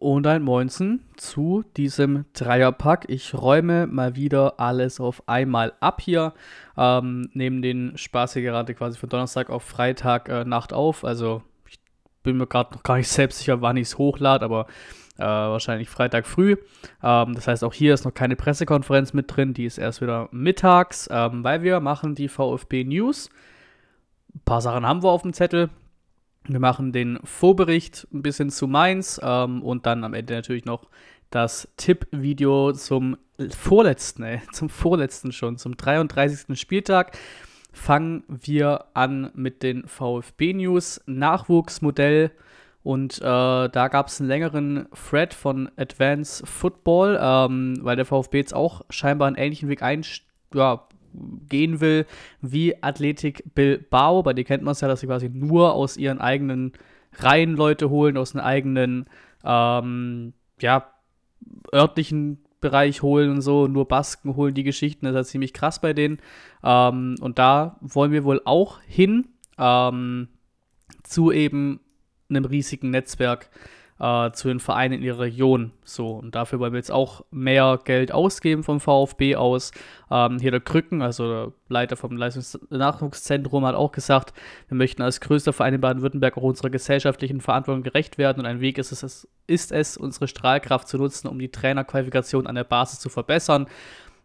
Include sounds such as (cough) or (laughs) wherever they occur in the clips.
und ein Moinsen zu diesem Dreierpack. Ich räume mal wieder alles auf einmal ab hier. Ähm, neben den Spaß hier gerade quasi von Donnerstag auf Freitag äh, Nacht auf. Also ich bin mir gerade noch gar nicht selbst sicher, wann ich es hochlade, aber äh, wahrscheinlich Freitag früh. Ähm, das heißt, auch hier ist noch keine Pressekonferenz mit drin. Die ist erst wieder mittags, ähm, weil wir machen die VfB News. Ein paar Sachen haben wir auf dem Zettel, wir machen den Vorbericht ein bisschen zu Mainz ähm, und dann am Ende natürlich noch das Tippvideo zum vorletzten, ey, äh, zum vorletzten schon, zum 33. Spieltag. Fangen wir an mit den VfB-News. Nachwuchsmodell. Und äh, da gab es einen längeren Thread von Advance Football, ähm, weil der VfB jetzt auch scheinbar einen ähnlichen Weg einschlägt. Ja, gehen will, wie Athletik Bilbao, bei denen kennt man es ja, dass sie quasi nur aus ihren eigenen Reihen Leute holen, aus einem eigenen, ähm, ja, örtlichen Bereich holen und so, nur Basken holen die Geschichten, das ist halt ziemlich krass bei denen. Ähm, und da wollen wir wohl auch hin ähm, zu eben einem riesigen Netzwerk äh, zu den Vereinen in ihrer Region. So, und dafür wollen wir jetzt auch mehr Geld ausgeben vom VfB aus. Ähm, hier der Krücken, also der Leiter vom Leistungsnachwuchszentrum, hat auch gesagt, wir möchten als größter Verein in Baden-Württemberg auch unserer gesellschaftlichen Verantwortung gerecht werden und ein Weg ist es, ist es, unsere Strahlkraft zu nutzen, um die Trainerqualifikation an der Basis zu verbessern.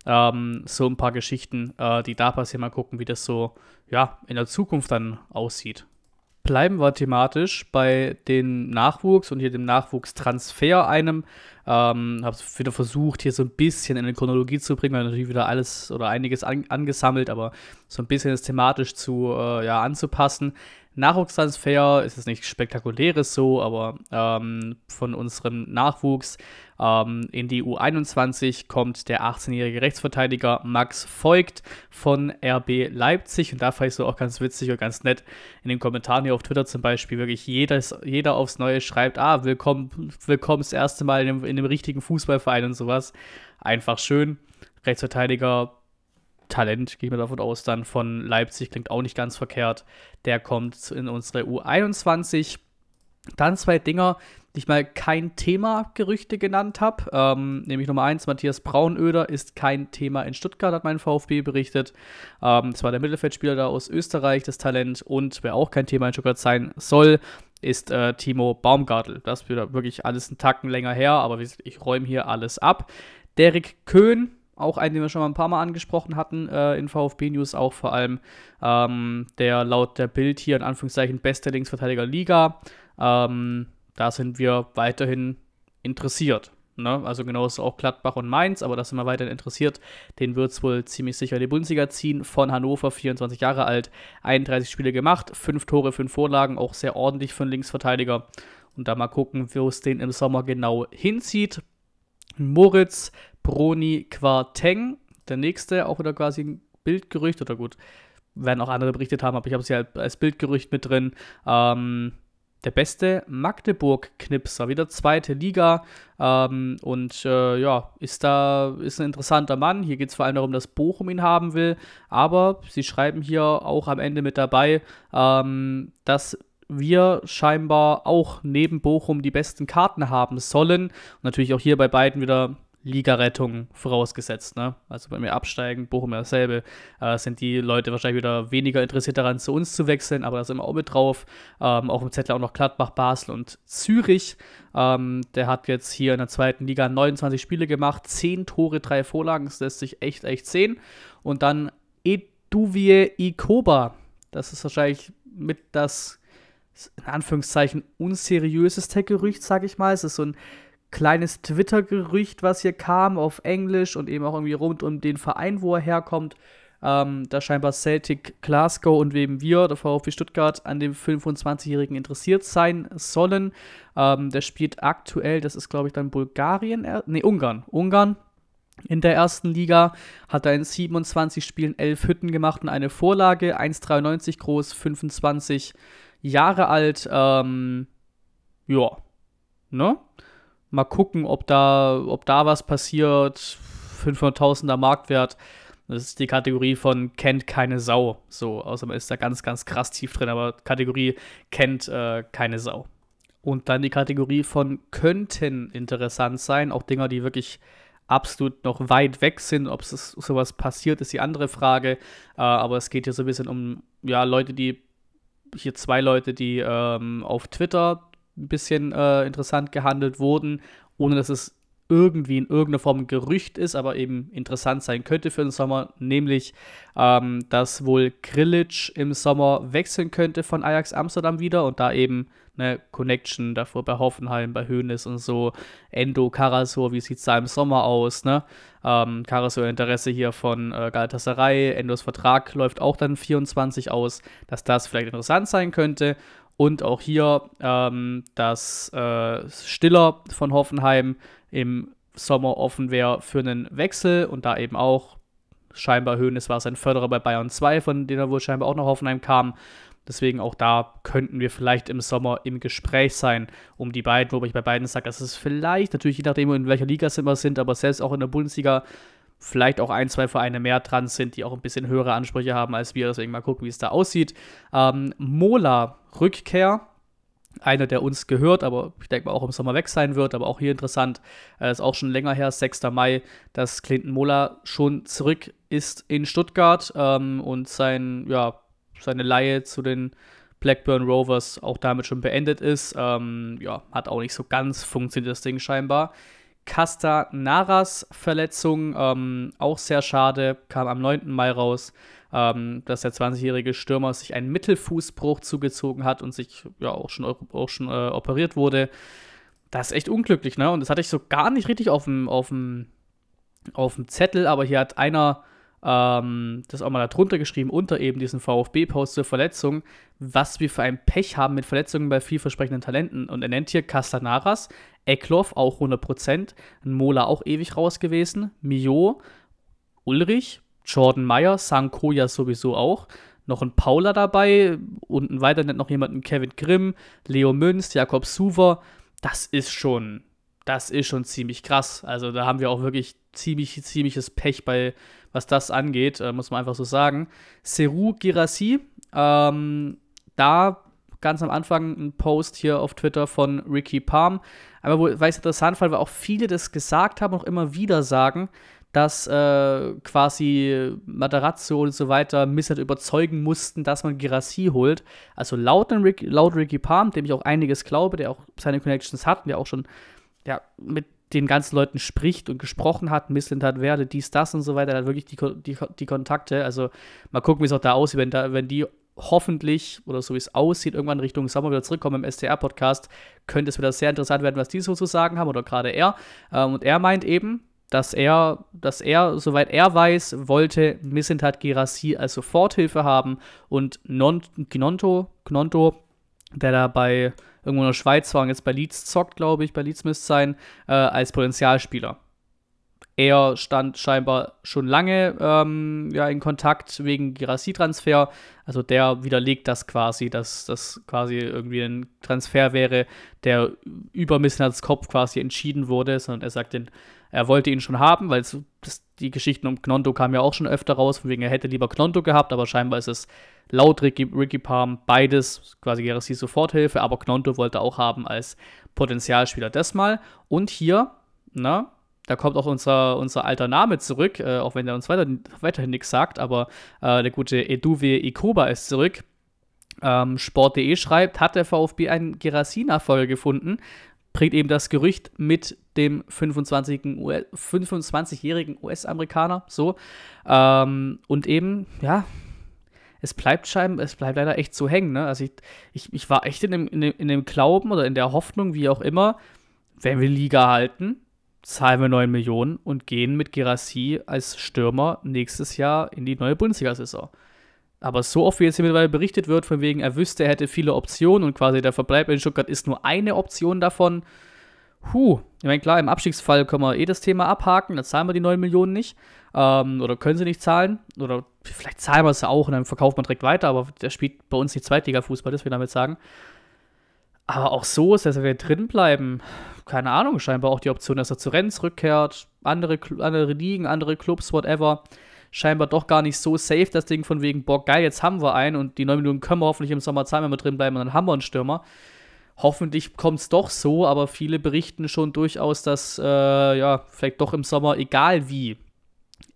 Ähm, so ein paar Geschichten, äh, die da passieren. Mal gucken, wie das so ja, in der Zukunft dann aussieht bleiben wir thematisch bei den Nachwuchs und hier dem Nachwuchstransfer einem. Ähm, habe wieder versucht, hier so ein bisschen in die Chronologie zu bringen, weil natürlich wieder alles oder einiges an, angesammelt, aber so ein bisschen das thematisch zu äh, ja, anzupassen. Nachwuchstransfer ist es nicht Spektakuläres so, aber ähm, von unserem Nachwuchs ähm, in die U21 kommt der 18-jährige Rechtsverteidiger Max Voigt von RB Leipzig. Und da fand ich so auch ganz witzig und ganz nett in den Kommentaren hier auf Twitter zum Beispiel. Wirklich jedes, jeder aufs Neue schreibt: Ah, willkommen, willkommen das erste Mal in dem, in dem richtigen Fußballverein und sowas. Einfach schön. Rechtsverteidiger Talent, gehe ich mal davon aus, dann von Leipzig, klingt auch nicht ganz verkehrt. Der kommt in unsere U21. Dann zwei Dinger, die ich mal kein Thema Gerüchte genannt habe. Ähm, nämlich Nummer eins, Matthias Braunöder ist kein Thema in Stuttgart, hat mein VfB berichtet. Ähm, zwar der Mittelfeldspieler da aus Österreich, das Talent. Und wer auch kein Thema in Stuttgart sein soll, ist äh, Timo Baumgartel. Das wird wirklich alles einen Tacken länger her, aber ich räume hier alles ab. Derek Köhn auch einen, den wir schon mal ein paar Mal angesprochen hatten, äh, in VfB News auch vor allem, ähm, der laut der Bild hier in Anführungszeichen beste Linksverteidiger Liga. Ähm, da sind wir weiterhin interessiert. Ne? Also genauso auch Gladbach und Mainz, aber da sind wir weiterhin interessiert. Den wird es wohl ziemlich sicher in die Bundesliga ziehen. Von Hannover, 24 Jahre alt, 31 Spiele gemacht, 5 Tore, 5 Vorlagen, auch sehr ordentlich für einen Linksverteidiger. Und da mal gucken, wo es den im Sommer genau hinzieht. Moritz, Broni Quarteng. Der nächste, auch wieder quasi ein Bildgerücht, oder gut, werden auch andere berichtet haben, aber ich habe es ja halt als Bildgerücht mit drin. Ähm, der beste Magdeburg-Knipser, wieder zweite Liga. Ähm, und äh, ja, ist da ist ein interessanter Mann. Hier geht es vor allem darum, dass Bochum ihn haben will. Aber sie schreiben hier auch am Ende mit dabei, ähm, dass wir scheinbar auch neben Bochum die besten Karten haben sollen. Und natürlich auch hier bei beiden wieder Ligarettung vorausgesetzt. Ne? Also wenn wir absteigen, Bochum ja dasselbe, äh, sind die Leute wahrscheinlich wieder weniger interessiert daran, zu uns zu wechseln, aber da sind wir auch mit drauf. Ähm, auch im Zettel auch noch Gladbach, Basel und Zürich. Ähm, der hat jetzt hier in der zweiten Liga 29 Spiele gemacht, 10 Tore, 3 Vorlagen, das lässt sich echt, echt sehen. Und dann Eduvie Ikoba, das ist wahrscheinlich mit das in Anführungszeichen unseriöses Tech-Gerücht, sage ich mal. Es ist so ein kleines Twitter-Gerücht, was hier kam auf Englisch und eben auch irgendwie rund um den Verein, wo er herkommt. Ähm, da scheinbar Celtic Glasgow und eben wir, der VfB Stuttgart, an dem 25-Jährigen interessiert sein sollen. Ähm, der spielt aktuell, das ist glaube ich dann Bulgarien, äh, nee, Ungarn, Ungarn. In der ersten Liga hat er in 27 Spielen 11 Hütten gemacht und eine Vorlage, 1,93 groß, 25 Jahre alt. Ähm, ja, ne? Mal gucken, ob da, ob da was passiert. 500.000er Marktwert. Das ist die Kategorie von kennt keine Sau. So, außer man ist da ganz, ganz krass tief drin, aber Kategorie kennt äh, keine Sau. Und dann die Kategorie von könnten interessant sein. Auch Dinger, die wirklich absolut noch weit weg sind. Ob es sowas passiert, ist die andere Frage. Äh, aber es geht hier so ein bisschen um ja, Leute, die hier zwei Leute, die ähm, auf Twitter ein bisschen äh, interessant gehandelt wurden, ohne dass es irgendwie in irgendeiner Form ein Gerücht ist, aber eben interessant sein könnte für den Sommer, nämlich, ähm, dass wohl Krillic im Sommer wechseln könnte von Ajax Amsterdam wieder und da eben eine Connection davor bei Hoffenheim, bei Hoeneß und so, Endo, Karasor, wie sieht es da im Sommer aus, ne? Ähm, Karasor Interesse hier von äh, Galatasaray, Endos Vertrag läuft auch dann 24 aus, dass das vielleicht interessant sein könnte und auch hier ähm, dass äh, Stiller von Hoffenheim im Sommer offen wäre für einen Wechsel und da eben auch scheinbar Höhnes war sein Förderer bei Bayern 2, von denen er wohl scheinbar auch nach Hoffenheim kam. Deswegen auch da könnten wir vielleicht im Sommer im Gespräch sein um die beiden, wobei ich bei beiden sage, dass es vielleicht natürlich je nachdem, in welcher Liga sie immer sind, aber selbst auch in der Bundesliga vielleicht auch ein, zwei Vereine mehr dran sind, die auch ein bisschen höhere Ansprüche haben als wir. Deswegen mal gucken, wie es da aussieht. Ähm, Mola Rückkehr. Einer, der uns gehört, aber ich denke mal auch im Sommer weg sein wird, aber auch hier interessant, äh, ist auch schon länger her, 6. Mai, dass Clinton Mola schon zurück ist in Stuttgart ähm, und sein, ja, seine Laie zu den Blackburn Rovers auch damit schon beendet ist. Ähm, ja, hat auch nicht so ganz funktioniert das Ding scheinbar. Castanaras Verletzung, ähm, auch sehr schade, kam am 9. Mai raus, ähm, dass der 20-jährige Stürmer sich einen Mittelfußbruch zugezogen hat und sich ja auch schon, auch schon äh, operiert wurde. Das ist echt unglücklich, ne? Und das hatte ich so gar nicht richtig auf dem, auf dem, auf dem Zettel, aber hier hat einer ähm, das auch mal darunter geschrieben, unter eben diesen VfB-Post zur Verletzung, was wir für ein Pech haben mit Verletzungen bei vielversprechenden Talenten. Und er nennt hier Castanaras Eckloff auch 100%, Mola auch ewig raus gewesen, Mio, Ulrich, Jordan Meyer, Sanko ja sowieso auch, noch ein Paula dabei, unten weiter nicht noch jemanden Kevin Grimm, Leo Münz, Jakob Suver, das ist schon, das ist schon ziemlich krass. Also da haben wir auch wirklich ziemlich, ziemliches Pech bei, was das angeht, äh, muss man einfach so sagen. Seru Girassi, ähm, da ganz am Anfang einen Post hier auf Twitter von Ricky Palm. Aber wo, weil es interessant fand, weil auch viele das gesagt haben, auch immer wieder sagen, dass äh, quasi Matarazzo und so weiter Missert überzeugen mussten, dass man Girassi holt. Also laut, Rick, laut Ricky Palm, dem ich auch einiges glaube, der auch seine Connections hat und der auch schon ja, mit den ganzen Leuten spricht und gesprochen hat, hat werde, dies, das und so weiter, er hat wirklich die, die, die Kontakte. Also mal gucken, wie es auch da aussieht, wenn, da, wenn die hoffentlich oder so wie es aussieht, irgendwann Richtung Sommer wieder zurückkommen im STR-Podcast, könnte es wieder sehr interessant werden, was die so zu sagen haben oder gerade er. Ähm, und er meint eben, dass er, dass er, soweit er weiß, wollte Missentat Girassi als Soforthilfe haben und non, Gnonto, Gnonto, der da bei irgendwo in der Schweiz war und jetzt bei Leeds zockt, glaube ich, bei Leeds müsste sein, äh, als Potenzialspieler er stand scheinbar schon lange ähm, ja, in Kontakt wegen Girassi-Transfer. Also der widerlegt das quasi, dass das quasi irgendwie ein Transfer wäre, der über Missnats Kopf quasi entschieden wurde, sondern er sagt, den, er wollte ihn schon haben, weil das, die Geschichten um Knonto kamen ja auch schon öfter raus, von wegen er hätte lieber Knonto gehabt, aber scheinbar ist es laut Ricky, Ricky Palm beides, quasi Girassi Soforthilfe, aber Knonto wollte auch haben als Potenzialspieler das mal. Und hier, na, da kommt auch unser, unser alter Name zurück, äh, auch wenn er uns weiter, weiterhin nichts sagt, aber äh, der gute Eduwe Ikoba ist zurück. Ähm, Sport.de schreibt, hat der VfB einen Gerasina-Folge gefunden, bringt eben das Gerücht mit dem 25-jährigen US amerikaner so. Ähm, und eben, ja, es bleibt scheinbar, es bleibt leider echt so hängen, ne? Also ich, ich, ich war echt in dem, in, dem, in dem Glauben oder in der Hoffnung, wie auch immer, wenn wir Liga halten, zahlen wir 9 Millionen und gehen mit Gerassi als Stürmer nächstes Jahr in die neue Bundesliga-Saison. Aber so oft wie jetzt hier mittlerweile berichtet wird, von wegen, er wüsste, er hätte viele Optionen und quasi der Verbleib in Stuttgart ist nur eine Option davon. Huh, ich meine, klar, im Abstiegsfall können wir eh das Thema abhaken, dann zahlen wir die 9 Millionen nicht. Ähm, oder können sie nicht zahlen. Oder vielleicht zahlen wir es auch und dann verkauft man direkt weiter, aber der spielt bei uns nicht Zweitliga-Fußball, das will ich damit sagen. Aber auch so ist dass wir drin bleiben. Keine Ahnung, scheinbar auch die Option, dass er zu Rennes zurückkehrt, andere, andere Ligen, andere Clubs, whatever. Scheinbar doch gar nicht so safe, das Ding von wegen, boah, geil, jetzt haben wir einen und die neun Minuten können wir hoffentlich im Sommer zahlen, wenn wir drin bleiben und dann haben wir einen Stürmer. Hoffentlich kommt es doch so, aber viele berichten schon durchaus, dass äh, ja, vielleicht doch im Sommer, egal wie,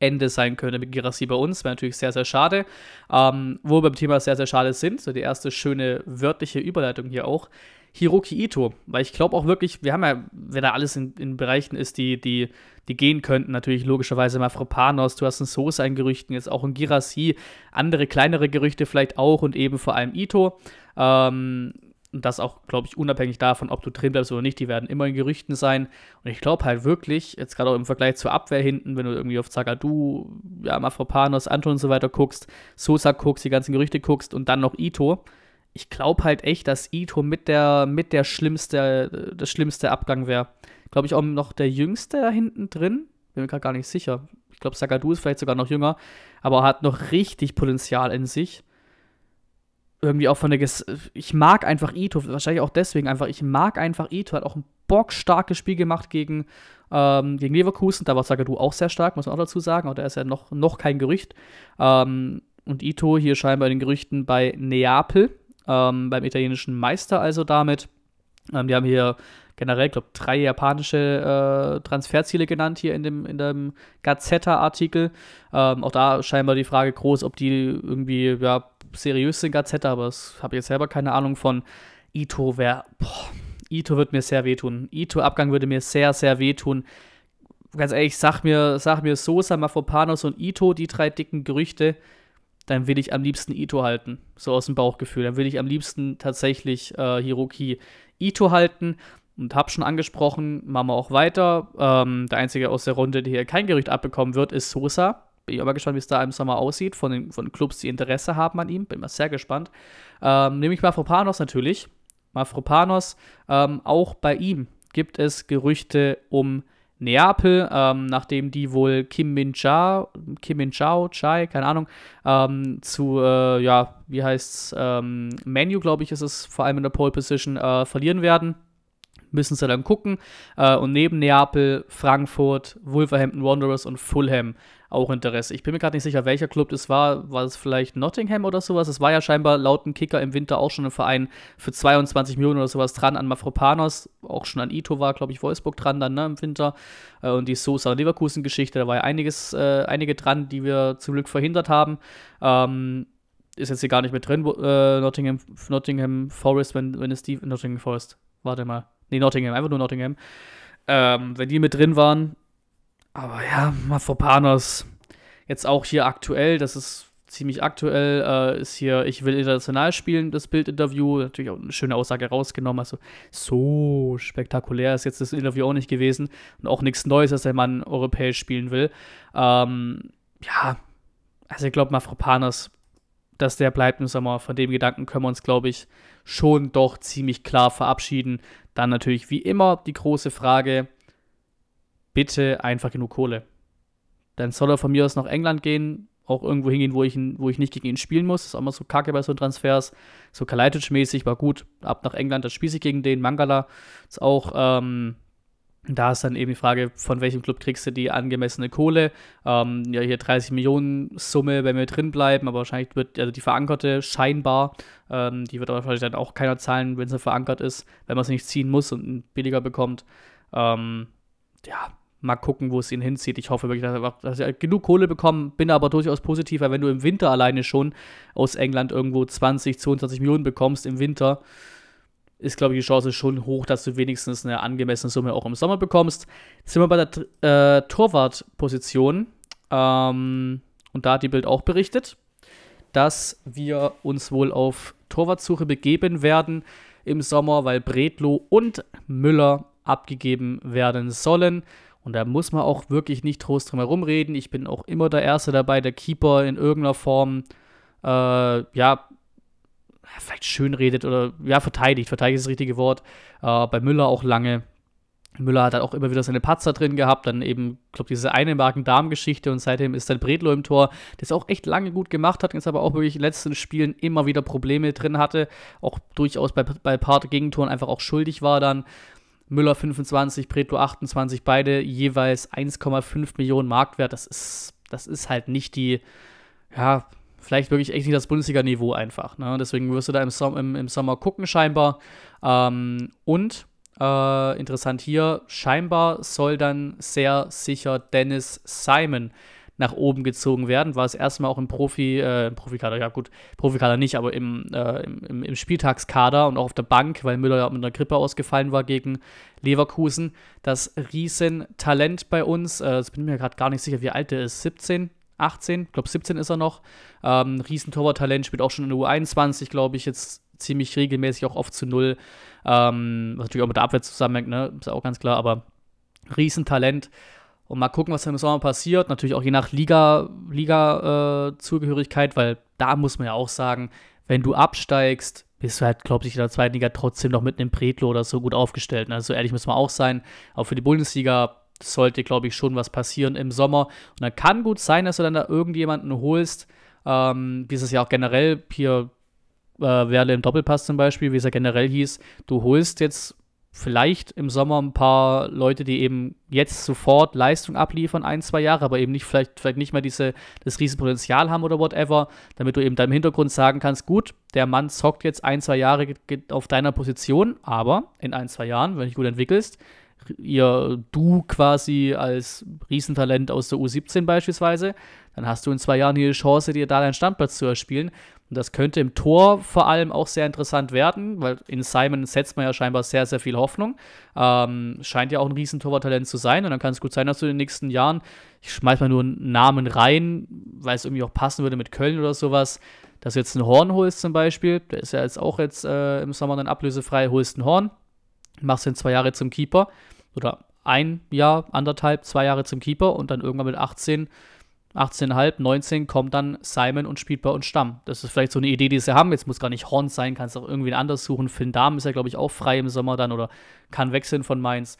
Ende sein könnte mit Girassi bei uns. Wäre natürlich sehr, sehr schade. Ähm, wo wir beim Thema sehr, sehr schade sind, so die erste schöne wörtliche Überleitung hier auch, Hiroki Ito, weil ich glaube auch wirklich, wir haben ja, wer da alles in, in Bereichen ist, die, die, die gehen könnten, natürlich logischerweise Mafropanos, du hast einen Sosa in Gerüchten, jetzt auch ein Girassi, andere kleinere Gerüchte vielleicht auch und eben vor allem Ito. Ähm, und das auch, glaube ich, unabhängig davon, ob du drin bleibst oder nicht, die werden immer in Gerüchten sein. Und ich glaube halt wirklich, jetzt gerade auch im Vergleich zur Abwehr hinten, wenn du irgendwie auf Zagadu, ja, Mafropanos, Anton und so weiter guckst, Sosa guckst, die ganzen Gerüchte guckst und dann noch Ito, ich glaube halt echt, dass Ito mit der, mit der schlimmste, das schlimmste Abgang wäre. Glaube ich auch noch der jüngste da hinten drin. Bin mir gerade gar nicht sicher. Ich glaube, Sagadu ist vielleicht sogar noch jünger, aber hat noch richtig Potenzial in sich. Irgendwie auch von der. Ges ich mag einfach Ito, wahrscheinlich auch deswegen einfach. Ich mag einfach Ito, hat auch ein bockstarkes Spiel gemacht gegen, ähm, gegen Leverkusen. Da war Sagadu auch sehr stark, muss man auch dazu sagen. Aber da ist ja noch, noch kein Gerücht. Ähm, und Ito hier scheinbar in den Gerüchten bei Neapel ähm, beim italienischen Meister also damit. Ähm, die haben hier generell, ich glaube, drei japanische äh, Transferziele genannt hier in dem, in dem Gazetta-Artikel. Ähm, auch da scheinbar die Frage groß, ob die irgendwie ja, seriös sind, Gazetta, aber das habe ich jetzt selber keine Ahnung von. Ito wäre, Ito wird mir sehr wehtun. Ito-Abgang würde mir sehr, sehr wehtun. Ganz ehrlich, sag mir, sag mir Sosa, Mafopanos und Ito, die drei dicken Gerüchte dann will ich am liebsten Ito halten. So aus dem Bauchgefühl. Dann will ich am liebsten tatsächlich äh, Hiroki Ito halten. Und habe schon angesprochen, machen wir auch weiter. Ähm, der einzige aus der Runde, der hier kein Gerücht abbekommen wird, ist Sosa. Bin ich aber gespannt, wie es da im Sommer aussieht, von den, von Clubs, die Interesse haben an ihm. Bin mal sehr gespannt. Ähm, nehme ich Mafropanos natürlich. Mafropanos, ähm, auch bei ihm gibt es Gerüchte um Neapel, ähm, nachdem die wohl Kim Min Chao, Kim Min Chao, Chai, keine Ahnung, ähm, zu, äh, ja, wie heißt's, ähm, Menu, glaube ich, ist es vor allem in der Pole Position, äh, verlieren werden. Müssen sie dann gucken. Äh, und neben Neapel, Frankfurt, Wolverhampton Wanderers und Fulham auch Interesse. Ich bin mir gerade nicht sicher, welcher Club das war. War es vielleicht Nottingham oder sowas? Es war ja scheinbar laut dem Kicker im Winter auch schon ein Verein für 22 Millionen oder sowas dran an Mafropanos. Auch schon an Ito war, glaube ich, Wolfsburg dran dann ne, im Winter. Äh, und die Sosa Leverkusen-Geschichte, da war ja einiges, äh, einige dran, die wir zum Glück verhindert haben. Ähm, ist jetzt hier gar nicht mit drin, äh, Nottingham, Nottingham Forest, wenn, wenn es die. Nottingham Forest, warte mal. Nee, Nottingham, einfach nur Nottingham. Ähm, wenn die mit drin waren, aber ja, Mafropanos, jetzt auch hier aktuell, das ist ziemlich aktuell, äh, ist hier, ich will international spielen, das Bildinterview. Natürlich auch eine schöne Aussage rausgenommen. Also, so spektakulär ist jetzt das Interview auch nicht gewesen. Und auch nichts Neues, dass der Mann europäisch spielen will. Ähm, ja, also ich glaube, Mafropanos, dass der bleibt im Sommer. Von dem Gedanken können wir uns, glaube ich, schon doch ziemlich klar verabschieden. Dann natürlich wie immer die große Frage, bitte einfach genug Kohle. Dann soll er von mir aus nach England gehen, auch irgendwo hingehen, wo ich, wo ich nicht gegen ihn spielen muss. Das ist auch immer so kacke bei so Transfers. So Kaleitic-mäßig war gut. Ab nach England, das spiele ich gegen den. Mangala ist auch. Ähm, da ist dann eben die Frage, von welchem Club kriegst du die angemessene Kohle? Ähm, ja, hier 30 Millionen Summe, wenn wir drin bleiben, aber wahrscheinlich wird, also die verankerte scheinbar, ähm, die wird aber wahrscheinlich dann auch keiner zahlen, wenn sie verankert ist, wenn man sie nicht ziehen muss und billiger bekommt. Ähm, ja, mal gucken, wo es ihn hinzieht. Ich hoffe wirklich, dass er genug Kohle bekommt, Bin aber durchaus positiv, weil wenn du im Winter alleine schon aus England irgendwo 20, 22 Millionen bekommst im Winter, ist, glaube ich, die Chance schon hoch, dass du wenigstens eine angemessene Summe auch im Sommer bekommst. Jetzt sind wir bei der äh, Torwartposition. Ähm, und da hat die Bild auch berichtet, dass wir uns wohl auf Torwartsuche begeben werden im Sommer, weil Bredlo und Müller abgegeben werden sollen. Und da muss man auch wirklich nicht Trost drum herum reden. Ich bin auch immer der Erste dabei, der Keeper in irgendeiner Form, äh, ja, vielleicht schön redet oder, ja, verteidigt. Verteidigt ist das richtige Wort. Äh, bei Müller auch lange. Müller hat auch immer wieder seine Patzer drin gehabt, dann eben, glaube diese eine marken darm geschichte und seitdem ist dann Bredlo im Tor, das auch echt lange gut gemacht hat, jetzt aber auch wirklich in den letzten Spielen immer wieder Probleme drin hatte, auch durchaus bei, bei paar Gegentoren einfach auch schuldig war dann. Müller 25, Preto 28, beide jeweils 1,5 Millionen Marktwert. Das ist, das ist halt nicht die, ja, vielleicht wirklich echt nicht das Bundesliga-Niveau einfach. Ne? Deswegen wirst du da im, Som im, im Sommer gucken, scheinbar. Ähm, und äh, interessant hier, scheinbar soll dann sehr sicher Dennis Simon nach oben gezogen werden, war es erstmal auch im Profi, äh, Profikader, ja gut, Profikader nicht, aber im, äh, im, im, Spieltagskader und auch auf der Bank, weil Müller ja mit einer Grippe ausgefallen war gegen Leverkusen. Das Riesentalent bei uns, äh, jetzt bin ich mir gerade gar nicht sicher, wie alt der ist, 17, 18, ich glaube 17 ist er noch. Ähm, Riesentorwarttalent, spielt auch schon in der U21, glaube ich, jetzt ziemlich regelmäßig auch oft zu Null. Ähm, was natürlich auch mit der Abwehr zusammenhängt, ne? ist auch ganz klar, aber Riesentalent. Und mal gucken, was im Sommer passiert. Natürlich auch je nach Liga-Zugehörigkeit, Liga, äh, weil da muss man ja auch sagen, wenn du absteigst, bist du halt, glaube ich, in der zweiten Liga trotzdem noch mit einem Predlo oder so gut aufgestellt. Ne? Also ehrlich müssen wir auch sein. Auch für die Bundesliga sollte, glaube ich, schon was passieren im Sommer. Und dann kann gut sein, dass du dann da irgendjemanden holst. Ähm, wie es ja auch generell hier äh, Werle im Doppelpass zum Beispiel, wie es ja generell hieß, du holst jetzt vielleicht im Sommer ein paar Leute, die eben jetzt sofort Leistung abliefern, ein, zwei Jahre, aber eben nicht, vielleicht, vielleicht nicht mehr diese, das Riesenpotenzial haben oder whatever, damit du eben deinem Hintergrund sagen kannst, gut, der Mann zockt jetzt ein, zwei Jahre auf deiner Position, aber in ein, zwei Jahren, wenn du dich gut entwickelst, ihr du quasi als Riesentalent aus der U17 beispielsweise, dann hast du in zwei Jahren hier die Chance, dir da deinen Standplatz zu erspielen. Und das könnte im Tor vor allem auch sehr interessant werden, weil in Simon setzt man ja scheinbar sehr, sehr viel Hoffnung. Ähm, scheint ja auch ein Riesentorwarttalent zu sein. Und dann kann es gut sein, dass du in den nächsten Jahren, ich schmeiß mal nur einen Namen rein, weil es irgendwie auch passen würde mit Köln oder sowas, dass du jetzt ein Horn holst zum Beispiel. Der ist ja jetzt auch jetzt äh, im Sommer dann ablösefrei, holst ein Horn, machst ihn zwei Jahre zum Keeper oder ein Jahr, anderthalb, zwei Jahre zum Keeper und dann irgendwann mit 18 18,5, 19 kommt dann Simon und spielt bei uns Stamm. Das ist vielleicht so eine Idee, die sie haben. Jetzt muss gar nicht Horn sein, kannst auch irgendwen anders suchen. Finn Dahm ist ja, glaube ich, auch frei im Sommer dann oder kann wechseln von Mainz.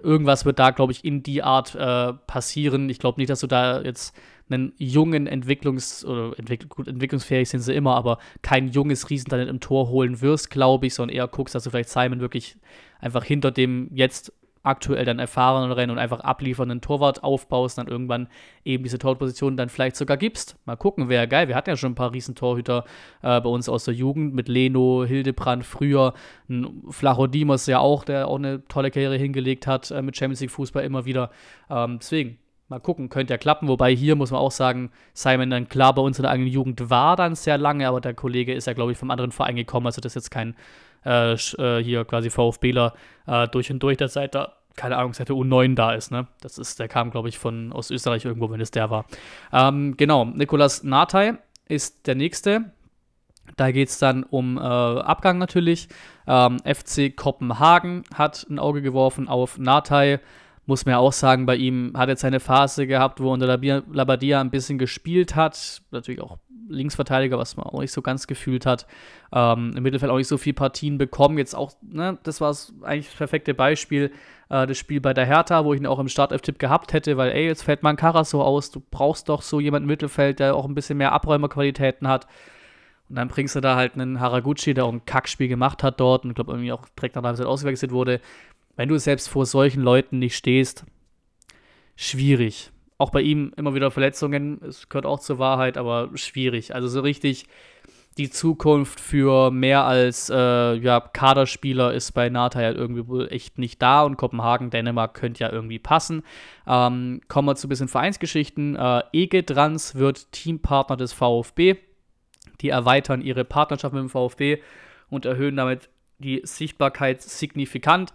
Irgendwas wird da, glaube ich, in die Art äh, passieren. Ich glaube nicht, dass du da jetzt einen jungen Entwicklungs- oder entwick gut, entwicklungsfähig sind sie immer, aber kein junges Riesentalent im Tor holen wirst, glaube ich, sondern eher guckst, dass du vielleicht Simon wirklich einfach hinter dem jetzt aktuell dann erfahreneren und einfach abliefernden Torwart aufbaust, dann irgendwann eben diese Torposition dann vielleicht sogar gibst. Mal gucken, wäre geil. Wir hatten ja schon ein paar Riesentorhüter äh, bei uns aus der Jugend mit Leno, Hildebrand früher, ein Flachodimos ja auch, der auch eine tolle Karriere hingelegt hat äh, mit Champions League Fußball immer wieder. Ähm, deswegen, mal gucken, könnte ja klappen. Wobei hier muss man auch sagen, Simon dann klar bei uns in der eigenen Jugend war dann sehr lange, aber der Kollege ist ja, glaube ich, vom anderen Verein gekommen. Also das ist jetzt kein äh, äh, hier quasi VfBler äh, durch und durch, dass seit da, keine Ahnung, seit der U9 da ist, ne? Das ist, der kam, glaube ich, von aus Österreich irgendwo, wenn es der war. Ähm, genau, Nikolas Natei ist der nächste. Da geht es dann um äh, Abgang natürlich. Ähm, FC Kopenhagen hat ein Auge geworfen auf Natei muss man ja auch sagen, bei ihm hat er seine Phase gehabt, wo er unter Labadia ein bisschen gespielt hat, natürlich auch Linksverteidiger, was man auch nicht so ganz gefühlt hat. Ähm, Im Mittelfeld auch nicht so viele Partien bekommen. Jetzt auch, ne, das war eigentlich das perfekte Beispiel, äh, das Spiel bei der Hertha, wo ich ihn auch im Startelf-Tipp gehabt hätte, weil, ey, jetzt fällt man Karas so aus, du brauchst doch so jemanden im Mittelfeld, der auch ein bisschen mehr Abräumerqualitäten hat. Und dann bringst du da halt einen Haraguchi, der auch ein Kackspiel gemacht hat dort und ich glaube irgendwie auch direkt nach der Halbzeit ausgewechselt wurde. Wenn du selbst vor solchen Leuten nicht stehst, schwierig auch bei ihm immer wieder Verletzungen, es gehört auch zur Wahrheit, aber schwierig. Also so richtig die Zukunft für mehr als äh, ja, Kaderspieler ist bei Nathai halt irgendwie wohl echt nicht da und Kopenhagen, Dänemark könnte ja irgendwie passen. Ähm, kommen wir zu ein bisschen Vereinsgeschichten. Äh, Egedrans wird Teampartner des VfB. Die erweitern ihre Partnerschaft mit dem VfB und erhöhen damit die Sichtbarkeit signifikant.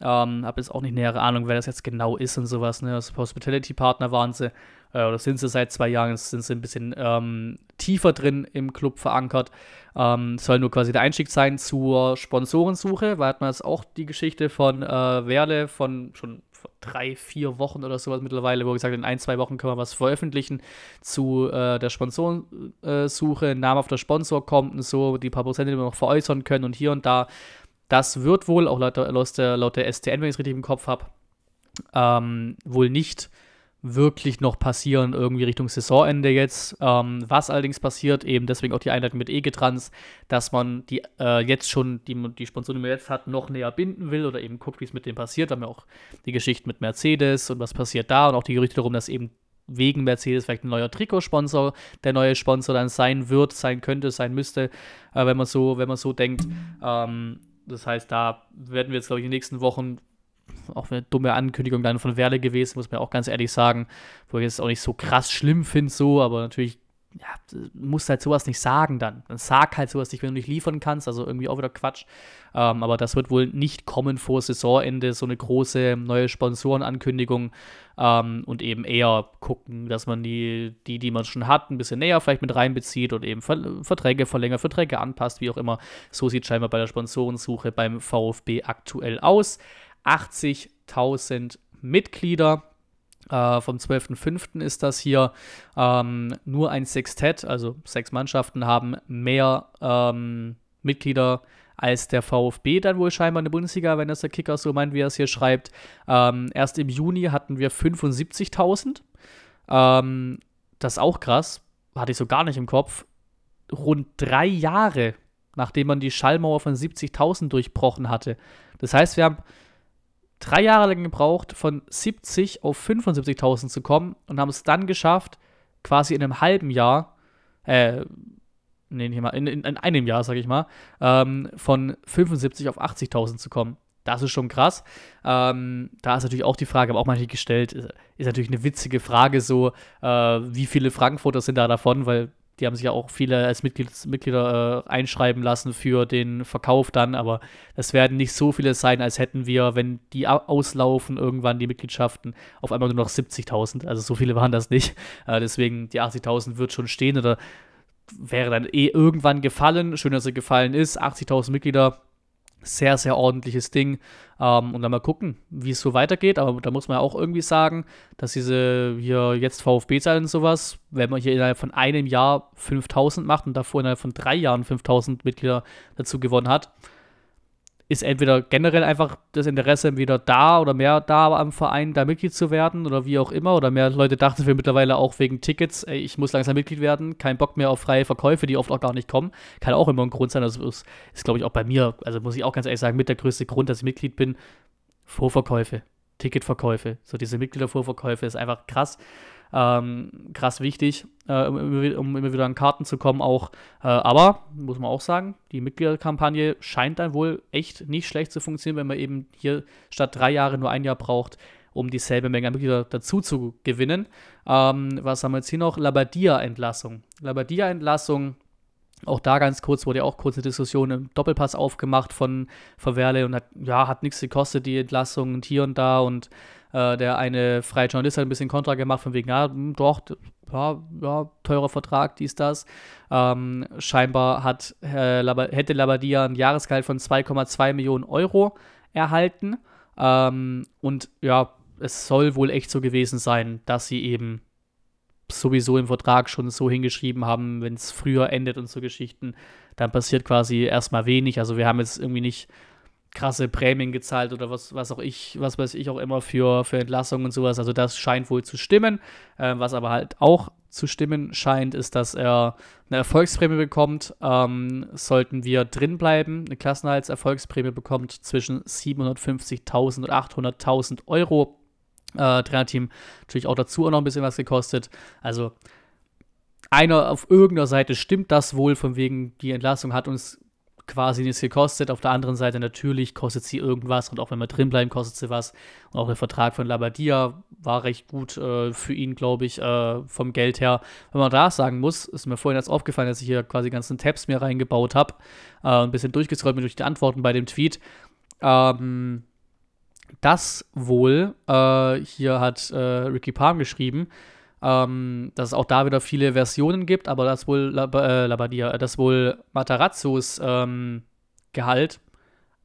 Ähm, habe jetzt auch nicht nähere Ahnung, wer das jetzt genau ist und sowas. Ne? Als Hospitality-Partner waren sie, äh, oder sind sie seit zwei Jahren, sind sie ein bisschen ähm, tiefer drin im Club verankert. Ähm, soll nur quasi der Einstieg sein zur Sponsorensuche, weil hat man jetzt auch die Geschichte von äh, Werle von schon drei, vier Wochen oder sowas mittlerweile, wo gesagt, in ein, zwei Wochen können wir was veröffentlichen zu äh, der Sponsorensuche, äh, Name auf der Sponsor kommt und so, die paar Prozente, die wir noch veräußern können und hier und da. Das wird wohl, auch laut der, laut der STN, wenn ich es richtig im Kopf habe, ähm, wohl nicht wirklich noch passieren, irgendwie Richtung Saisonende jetzt. Ähm, was allerdings passiert, eben deswegen auch die Einleitung mit Egetrans, dass man die äh, jetzt schon, die, die Sponsoren, die man jetzt hat, noch näher binden will oder eben guckt, wie es mit dem passiert. Da haben wir auch die Geschichten mit Mercedes und was passiert da und auch die Gerüchte darum, dass eben wegen Mercedes vielleicht ein neuer Trikotsponsor der neue Sponsor dann sein wird, sein könnte, sein müsste, äh, wenn man so, wenn man so denkt. Ähm, das heißt, da werden wir jetzt, glaube ich, in den nächsten Wochen auch eine dumme Ankündigung dann von Werle gewesen, muss man auch ganz ehrlich sagen, wo ich es auch nicht so krass schlimm finde, so, aber natürlich ja, musst halt sowas nicht sagen dann. Dann sag halt sowas nicht, wenn du nicht liefern kannst, also irgendwie auch wieder Quatsch. Ähm, aber das wird wohl nicht kommen vor Saisonende, so eine große neue Sponsorenankündigung ähm, und eben eher gucken, dass man die, die, die man schon hat, ein bisschen näher vielleicht mit reinbezieht und eben Ver Verträge verlängert, Verträge anpasst, wie auch immer. So sieht scheinbar bei der Sponsorensuche beim VfB aktuell aus. 80.000 Mitglieder. Äh, vom 12.05. ist das hier. Ähm, nur ein Sextett, also sechs Mannschaften, haben mehr ähm, Mitglieder als der VfB dann wohl scheinbar in der Bundesliga, wenn das der Kicker so meint, wie er es hier schreibt. Ähm, erst im Juni hatten wir 75.000. Ähm, das ist auch krass, hatte ich so gar nicht im Kopf. Rund drei Jahre, nachdem man die Schallmauer von 70.000 durchbrochen hatte. Das heißt, wir haben drei Jahre lang gebraucht, von 70 auf 75.000 zu kommen und haben es dann geschafft, quasi in einem halben Jahr, äh, nee, in, in, in einem Jahr, sag ich mal, ähm, von 75 auf 80.000 zu kommen. Das ist schon krass. Ähm, da ist natürlich auch die Frage, aber auch manche gestellt, ist, äh, ist natürlich eine witzige Frage so, äh, wie viele Frankfurter sind da davon, weil die haben sich ja auch viele als Mitglied, Mitglieder äh, einschreiben lassen für den Verkauf dann, aber es werden nicht so viele sein, als hätten wir, wenn die auslaufen, irgendwann die Mitgliedschaften, auf einmal nur noch 70.000. Also so viele (laughs) waren das nicht. Äh, deswegen die 80.000 wird schon stehen oder wäre dann eh irgendwann gefallen. Schön, dass sie gefallen ist. 80.000 Mitglieder sehr, sehr ordentliches Ding. Ähm, und dann mal gucken, wie es so weitergeht. Aber da muss man ja auch irgendwie sagen, dass diese hier jetzt VfB-Zahlen und sowas, wenn man hier innerhalb von einem Jahr 5000 macht und davor innerhalb von drei Jahren 5000 Mitglieder dazu gewonnen hat, ist entweder generell einfach das Interesse wieder da oder mehr da am Verein, da Mitglied zu werden oder wie auch immer. Oder mehr Leute dachten wir mittlerweile auch wegen Tickets, ey, ich muss langsam Mitglied werden, kein Bock mehr auf freie Verkäufe, die oft auch gar nicht kommen. Kann auch immer ein Grund sein. Das also ist, ist glaube ich, auch bei mir, also muss ich auch ganz ehrlich sagen, mit der größte Grund, dass ich Mitglied bin, Vorverkäufe, Ticketverkäufe. So diese Mitgliedervorverkäufe ist einfach krass. Ähm, krass wichtig, äh, um, immer wieder an Karten zu kommen auch. Äh, aber, muss man auch sagen, die Mitgliederkampagne scheint dann wohl echt nicht schlecht zu funktionieren, wenn man eben hier statt drei Jahre nur ein Jahr braucht, um dieselbe Menge an Mitglieder dazu zu gewinnen. Ähm, was haben wir jetzt hier noch? Labadia-Entlassung. Labadia-Entlassung auch da ganz kurz wurde ja auch kurze Diskussion im Doppelpass aufgemacht von Verwerle und hat, ja, hat nichts gekostet, die Entlassung und hier und da und äh, der eine freie Journalist hat ein bisschen Kontra gemacht, von wegen, ja, hm, doch, ja, ja, teurer Vertrag, dies, das. Ähm, scheinbar hat, äh, hätte Labadia ein Jahresgehalt von 2,2 Millionen Euro erhalten. Ähm, und ja, es soll wohl echt so gewesen sein, dass sie eben sowieso im Vertrag schon so hingeschrieben haben, wenn es früher endet und so Geschichten, dann passiert quasi erstmal wenig. Also wir haben jetzt irgendwie nicht krasse Prämien gezahlt oder was, was auch ich, was weiß ich auch immer für, für Entlassungen und sowas. Also das scheint wohl zu stimmen. Äh, was aber halt auch zu stimmen scheint, ist, dass er eine Erfolgsprämie bekommt. Ähm, sollten wir drinbleiben, eine Klassenhaltserfolgsprämie bekommt zwischen 750.000 und 800.000 Euro. Äh, Trainerteam natürlich auch dazu auch noch ein bisschen was gekostet. Also einer auf irgendeiner Seite stimmt das wohl, von wegen die Entlassung hat uns quasi nichts gekostet. Auf der anderen Seite natürlich kostet sie irgendwas und auch wenn wir drinbleiben, kostet sie was. Und auch der Vertrag von Labadia war recht gut äh, für ihn, glaube ich, äh, vom Geld her. Wenn man da sagen muss, ist mir vorhin jetzt aufgefallen, dass ich hier quasi ganzen Tabs mir reingebaut habe, äh, ein bisschen durchgescrollt bin durch die Antworten bei dem Tweet. Ähm, das wohl, äh, hier hat äh, Ricky Palm geschrieben, ähm, dass es auch da wieder viele Versionen gibt, aber dass wohl Lab äh, Labadia, äh, dass wohl Matarazzos ähm, Gehalt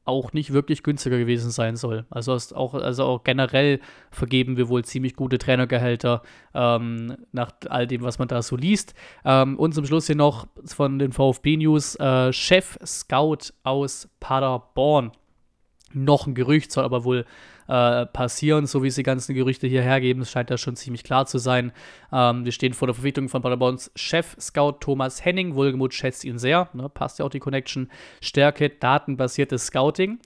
auch nicht wirklich günstiger gewesen sein soll. Also auch, also auch generell vergeben wir wohl ziemlich gute Trainergehälter ähm, nach all dem, was man da so liest. Ähm, und zum Schluss hier noch von den VfB News äh, Chef Scout aus Paderborn. Noch ein Gerücht soll aber wohl äh, passieren, so wie es die ganzen Gerüchte hier hergeben. Es scheint ja schon ziemlich klar zu sein. Ähm, wir stehen vor der Verpflichtung von Paderborns Chef-Scout Thomas Henning. Wohlgemut schätzt ihn sehr, ne? passt ja auch die Connection. Stärke, datenbasiertes Scouting.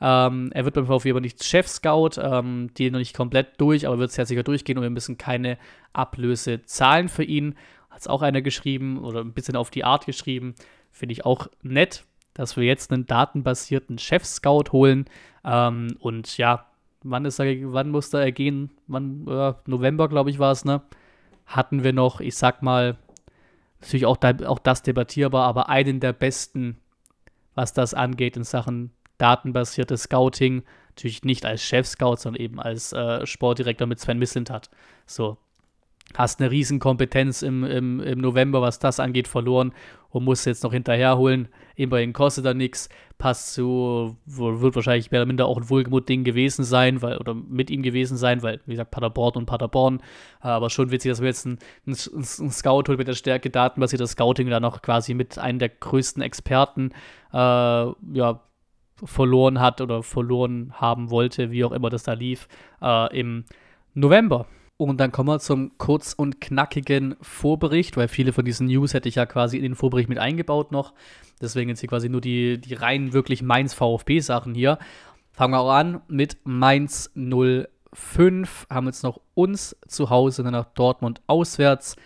Ähm, er wird beim VfB aber nicht Chef-Scout, ähm, die noch nicht komplett durch, aber wird sehr sicher durchgehen und wir müssen keine Ablöse zahlen für ihn. Hat es auch einer geschrieben oder ein bisschen auf die Art geschrieben. Finde ich auch nett, dass wir jetzt einen datenbasierten Chef-Scout holen. Ähm, und ja, wann ist er, wann musste er gehen? Wann, äh, November, glaube ich, war es, ne? Hatten wir noch, ich sag mal, natürlich auch, da, auch das debattierbar, aber einen der besten, was das angeht in Sachen datenbasiertes Scouting. Natürlich nicht als Chef-Scout, sondern eben als äh, Sportdirektor mit Sven Mislintat. So, hast eine Riesenkompetenz im, im, im November, was das angeht, verloren und musst jetzt noch hinterherholen. Immerhin kostet er nichts, passt zu, wird wahrscheinlich mehr oder minder auch ein Wohlgemut-Ding gewesen sein, weil, oder mit ihm gewesen sein, weil, wie gesagt, Paderborn und Paderborn. Aber schon witzig, dass man jetzt einen, einen, einen Scout holt mit der Stärke datenbasierter Scouting da noch quasi mit einem der größten Experten, äh, ja, verloren hat oder verloren haben wollte, wie auch immer das da lief, äh, im November. Und dann kommen wir zum kurz und knackigen Vorbericht, weil viele von diesen News hätte ich ja quasi in den Vorbericht mit eingebaut noch. Deswegen jetzt hier quasi nur die, die rein wirklich Mainz VfB-Sachen hier. Fangen wir auch an mit Mainz 05. Haben jetzt noch uns zu Hause, dann nach Dortmund auswärts.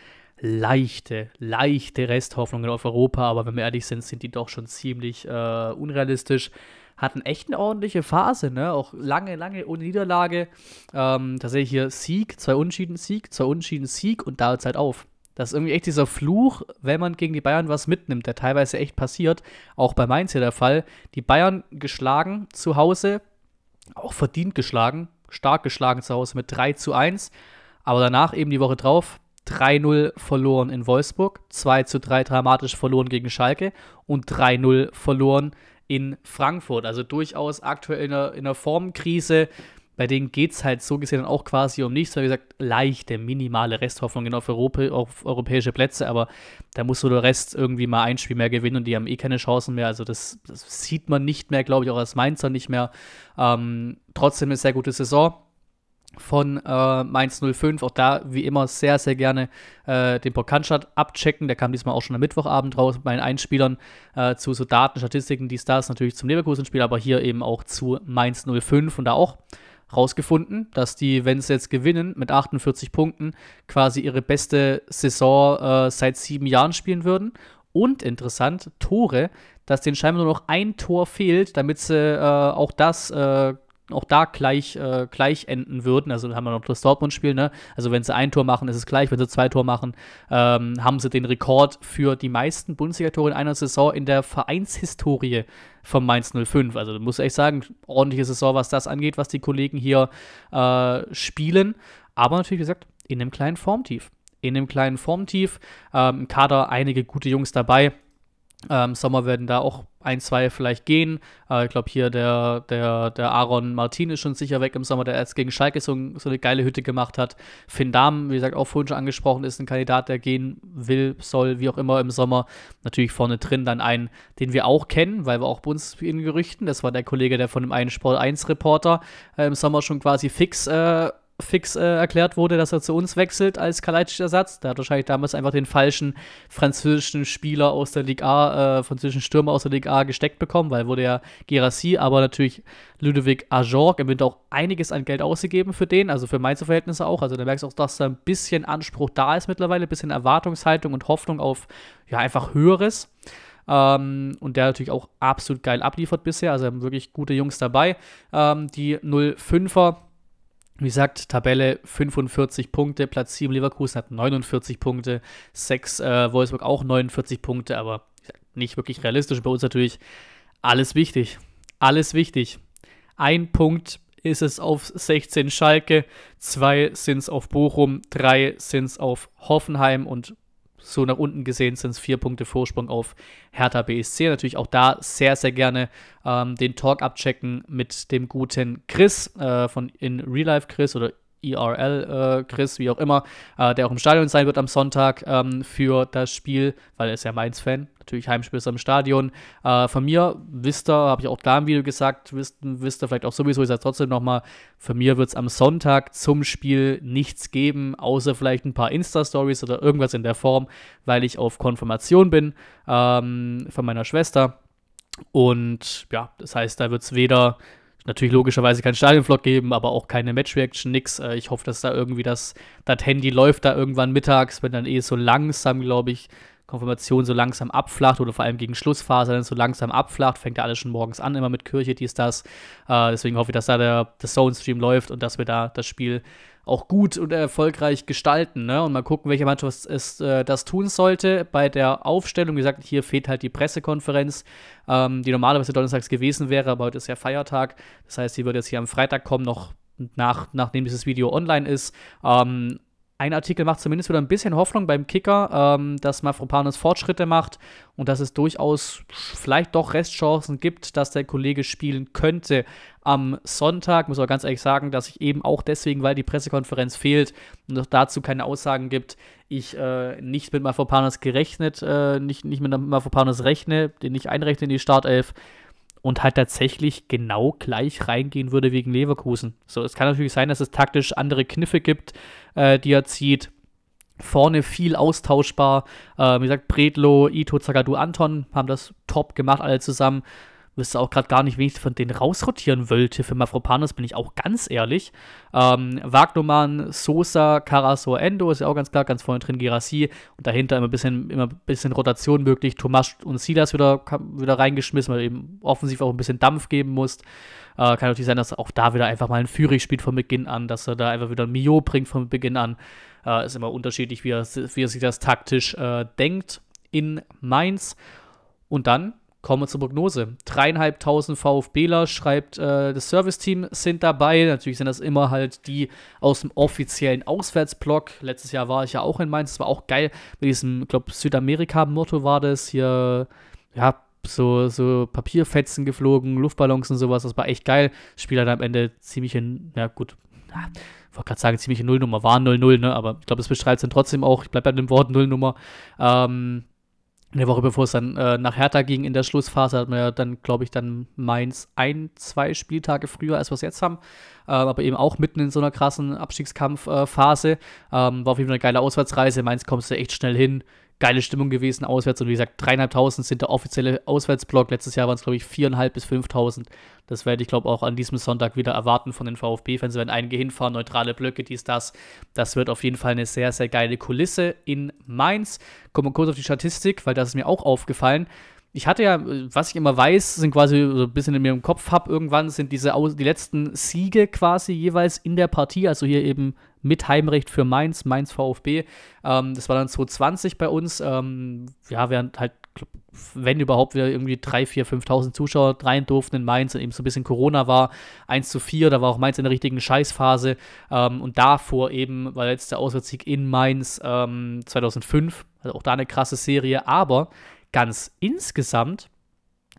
Leichte, leichte Resthoffnungen auf Europa, aber wenn wir ehrlich sind, sind die doch schon ziemlich äh, unrealistisch hatten echt eine ordentliche Phase, ne? Auch lange, lange ohne Niederlage. Ähm, da sehe ich hier Sieg, zwei Unschieden, Sieg, zwei Unschieden, Sieg und da hört es halt auf. Das ist irgendwie echt dieser Fluch, wenn man gegen die Bayern was mitnimmt, der teilweise echt passiert. Auch bei Mainz hier der Fall. Die Bayern geschlagen zu Hause, auch verdient geschlagen, stark geschlagen zu Hause mit 3 zu 1. Aber danach eben die Woche drauf 3-0 verloren in Wolfsburg, 2 zu 3 dramatisch verloren gegen Schalke und 3-0 verloren in Frankfurt. Also durchaus aktuell in einer, Formkrise. Bei denen geht es halt so gesehen auch quasi um nichts, weil wie gesagt, leichte, minimale Resthoffnungen auf, Europa, auf europäische Plätze, aber da muss so der Rest irgendwie mal ein Spiel mehr gewinnen und die haben eh keine Chancen mehr. Also das, das sieht man nicht mehr, glaube ich, auch als Mainzer nicht mehr. Ähm, trotzdem eine sehr gute Saison von äh, Mainz 05. Auch da, wie immer, sehr, sehr gerne äh, den Burkhanstadt abchecken. Der kam diesmal auch schon am Mittwochabend raus mit meinen Einspielern äh, zu so Daten, Statistiken, die Stars natürlich zum Leverkusen-Spiel, aber hier eben auch zu Mainz 05 und da auch rausgefunden, dass die, wenn sie jetzt gewinnen, mit 48 Punkten quasi ihre beste Saison äh, seit sieben Jahren spielen würden. Und interessant, Tore, dass denen scheinbar nur noch ein Tor fehlt, damit sie äh, auch das äh, auch da gleich, äh, gleich enden würden. Also haben wir noch das Dortmund-Spiel, ne? Also wenn sie ein Tor machen, ist es gleich. Wenn sie zwei Tor machen, ähm, haben sie den Rekord für die meisten Bundesliga-Tore in einer Saison in der Vereinshistorie vom Mainz 05. Also muss ich echt sagen, ordentliche Saison, was das angeht, was die Kollegen hier äh, spielen. Aber natürlich, wie gesagt, in einem kleinen Formtief. In einem kleinen Formtief. Ähm, Kader einige gute Jungs dabei. Ähm, Sommer werden da auch ein, zwei vielleicht gehen. Äh, ich glaube, hier der, der, der Aaron Martin ist schon sicher weg im Sommer, der jetzt gegen Schalke so, so, eine geile Hütte gemacht hat. Finn Dahm, wie gesagt, auch vorhin schon angesprochen, ist ein Kandidat, der gehen will, soll, wie auch immer im Sommer. Natürlich vorne drin dann einen, den wir auch kennen, weil wir auch bei uns in Gerüchten, das war der Kollege, der von dem einen Sport 1 Reporter äh, im Sommer schon quasi fix äh, fix äh, erklärt wurde, dass er zu uns wechselt als Kalajdzic-Ersatz. Der hat wahrscheinlich damals einfach den falschen französischen Spieler aus der Liga A, äh, französischen Stürmer aus der Liga A gesteckt bekommen, weil wurde ja Gerassi, aber natürlich Ludovic Ajorg. Er wird auch einiges an Geld ausgegeben für den, also für Mainzer Verhältnisse auch. Also da merkst du auch, dass da ein bisschen Anspruch da ist mittlerweile, ein bisschen Erwartungshaltung und Hoffnung auf ja einfach Höheres. Ähm, und der natürlich auch absolut geil abliefert bisher. Also haben wirklich gute Jungs dabei. Ähm, die 05er wie gesagt, Tabelle 45 Punkte, Platz 7 Leverkusen hat 49 Punkte, 6 äh, Wolfsburg auch 49 Punkte, aber nicht wirklich realistisch. Bei uns natürlich alles wichtig. Alles wichtig. Ein Punkt ist es auf 16 Schalke, zwei sind es auf Bochum, drei sind es auf Hoffenheim und so nach unten gesehen sind es vier Punkte Vorsprung auf Hertha BSC. Natürlich auch da sehr, sehr gerne ähm, den Talk abchecken mit dem guten Chris äh, von In Real Life Chris oder IRL, e äh, Chris, wie auch immer, äh, der auch im Stadion sein wird am Sonntag ähm, für das Spiel, weil er ist ja Mainz-Fan, natürlich Heimspiel ist er im Stadion. Äh, von mir, wisst ihr, habe ich auch da im Video gesagt, wisst, wisst ihr vielleicht auch sowieso, ich sage trotzdem nochmal, von mir wird es am Sonntag zum Spiel nichts geben, außer vielleicht ein paar Insta-Stories oder irgendwas in der Form, weil ich auf Konfirmation bin ähm, von meiner Schwester. Und ja, das heißt, da wird es weder natürlich logischerweise keinen Stadionvlog geben, aber auch keine Match-Reaction, nix. Äh, ich hoffe, dass da irgendwie das, das Handy läuft da irgendwann mittags, wenn dann eh so langsam, glaube ich, Konfirmation so langsam abflacht oder vor allem gegen Schlussphase dann so langsam abflacht, fängt ja alles schon morgens an, immer mit Kirche, dies, das. Äh, deswegen hoffe ich, dass da der, der Zone-Stream läuft und dass wir da das Spiel auch gut und erfolgreich gestalten. Ne? Und mal gucken, welche Mannschaft es äh, das tun sollte. Bei der Aufstellung, wie gesagt, hier fehlt halt die Pressekonferenz, ähm, die normalerweise donnerstags gewesen wäre, aber heute ist ja Feiertag. Das heißt, sie wird jetzt hier am Freitag kommen, noch nach, nachdem dieses Video online ist. Ähm, ein Artikel macht zumindest wieder ein bisschen Hoffnung beim Kicker, ähm, dass Mafropanus Fortschritte macht und dass es durchaus vielleicht doch Restchancen gibt, dass der Kollege spielen könnte am Sonntag. Muss aber ganz ehrlich sagen, dass ich eben auch deswegen, weil die Pressekonferenz fehlt und noch dazu keine Aussagen gibt, ich äh, nicht mit Mafropanus gerechnet, äh, nicht, nicht mit Mafropanos rechne, den nicht einrechne in die Startelf und halt tatsächlich genau gleich reingehen würde wegen Leverkusen. So, es kann natürlich sein, dass es taktisch andere Kniffe gibt, äh, die er zieht. Vorne viel austauschbar. Äh, wie gesagt, Bredlo, Ito, Zagadu, Anton haben das top gemacht, alle zusammen wüsste auch gerade gar nicht, wen ich von denen rausrotieren wollte. Für Mafropanos bin ich auch ganz ehrlich. Ähm, Wagnumann, Sosa, Carasor, Endo ist ja auch ganz klar, ganz vorne drin Girassi und dahinter immer ein bisschen, immer ein bisschen Rotation möglich. Tomasch und Silas wieder, wieder reingeschmissen, weil du eben offensiv auch ein bisschen Dampf geben musst. Äh, kann natürlich sein, dass auch da wieder einfach mal ein Führig spielt von Beginn an, dass er da einfach wieder ein Mio bringt von Beginn an. Äh, ist immer unterschiedlich, wie er, wie er sich das taktisch äh, denkt in Mainz. Und dann Kommen wir zur Prognose. Dreieinhalbtausend VfBler, schreibt äh, das Serviceteam, sind dabei. Natürlich sind das immer halt die aus dem offiziellen Auswärtsblock. Letztes Jahr war ich ja auch in Mainz. Das war auch geil. Mit diesem, glaube Südamerika-Motto war das. Hier, ja, so, so Papierfetzen geflogen, Luftballons und sowas. Das war echt geil. Das Spiel hat am Ende ziemlich in, ja gut, ja, ich wollte gerade sagen, ziemliche Nullnummer. War 0-0, ne? Aber ich glaube, es beschreibt es dann trotzdem auch. Ich bleibe bei dem Wort Nullnummer. Ähm, eine Woche bevor es dann äh, nach Hertha ging in der Schlussphase, hat man ja dann, glaube ich, dann Mainz ein, zwei Spieltage früher, als wir es jetzt haben. Äh, aber eben auch mitten in so einer krassen Abstiegskampfphase. Äh, ähm, war auf jeden Fall eine geile Auswärtsreise. Mainz kommst du echt schnell hin, geile Stimmung gewesen auswärts. Und wie gesagt, dreieinhalbtausend sind der offizielle Auswärtsblock. Letztes Jahr waren es, glaube ich, viereinhalb bis fünftausend. Das werde ich, glaube ich, auch an diesem Sonntag wieder erwarten von den VfB-Fans. Wenn einige hinfahren, neutrale Blöcke, dies, das. Das wird auf jeden Fall eine sehr, sehr geile Kulisse in Mainz. Kommen wir kurz auf die Statistik, weil das ist mir auch aufgefallen ich hatte ja, was ich immer weiß, sind quasi so ein bisschen in mir im Kopf habe, irgendwann sind diese die letzten Siege quasi jeweils in der Partie, also hier eben mit Heimrecht für Mainz, Mainz VfB. Ähm, das war dann 2020 bei uns. Ähm, ja, während halt, wenn überhaupt, wir irgendwie 3.000, 4.000, 5.000 Zuschauer rein durften in Mainz und eben so ein bisschen Corona war. 1 zu 4, da war auch Mainz in der richtigen Scheißphase. Ähm, und davor eben war letzter Auswärtssieg in Mainz 2005. Ähm, also auch da eine krasse Serie. Aber ganz insgesamt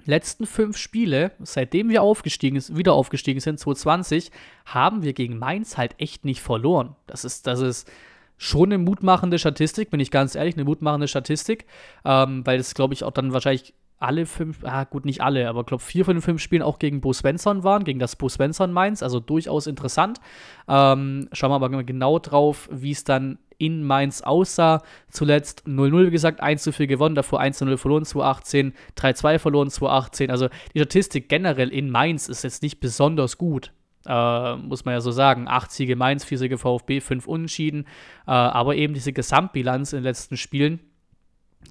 letzten fünf Spiele, seitdem wir aufgestiegen ist, wieder aufgestiegen sind, 2020, haben wir gegen Mainz halt echt nicht verloren. Das ist, das ist schon eine mutmachende Statistik, bin ich ganz ehrlich, eine mutmachende Statistik, ähm, weil es, glaube ich, auch dann wahrscheinlich alle fünf, ah, gut, nicht alle, aber glaube vier von den fünf Spielen auch gegen Bo Svensson waren, gegen das Bo Svensson Mainz, also durchaus interessant. Ähm, schauen wir aber genau drauf, wie es dann in Mainz aussah. Zuletzt 0-0, wie gesagt, 1 4 gewonnen, davor 1-0 verloren 2-18, 3-2 verloren 2-18. Also die Statistik generell in Mainz ist jetzt nicht besonders gut. Äh, muss man ja so sagen. Acht Siege Mainz, vier Siege VfB, fünf Unentschieden. Äh, aber eben diese Gesamtbilanz in den letzten Spielen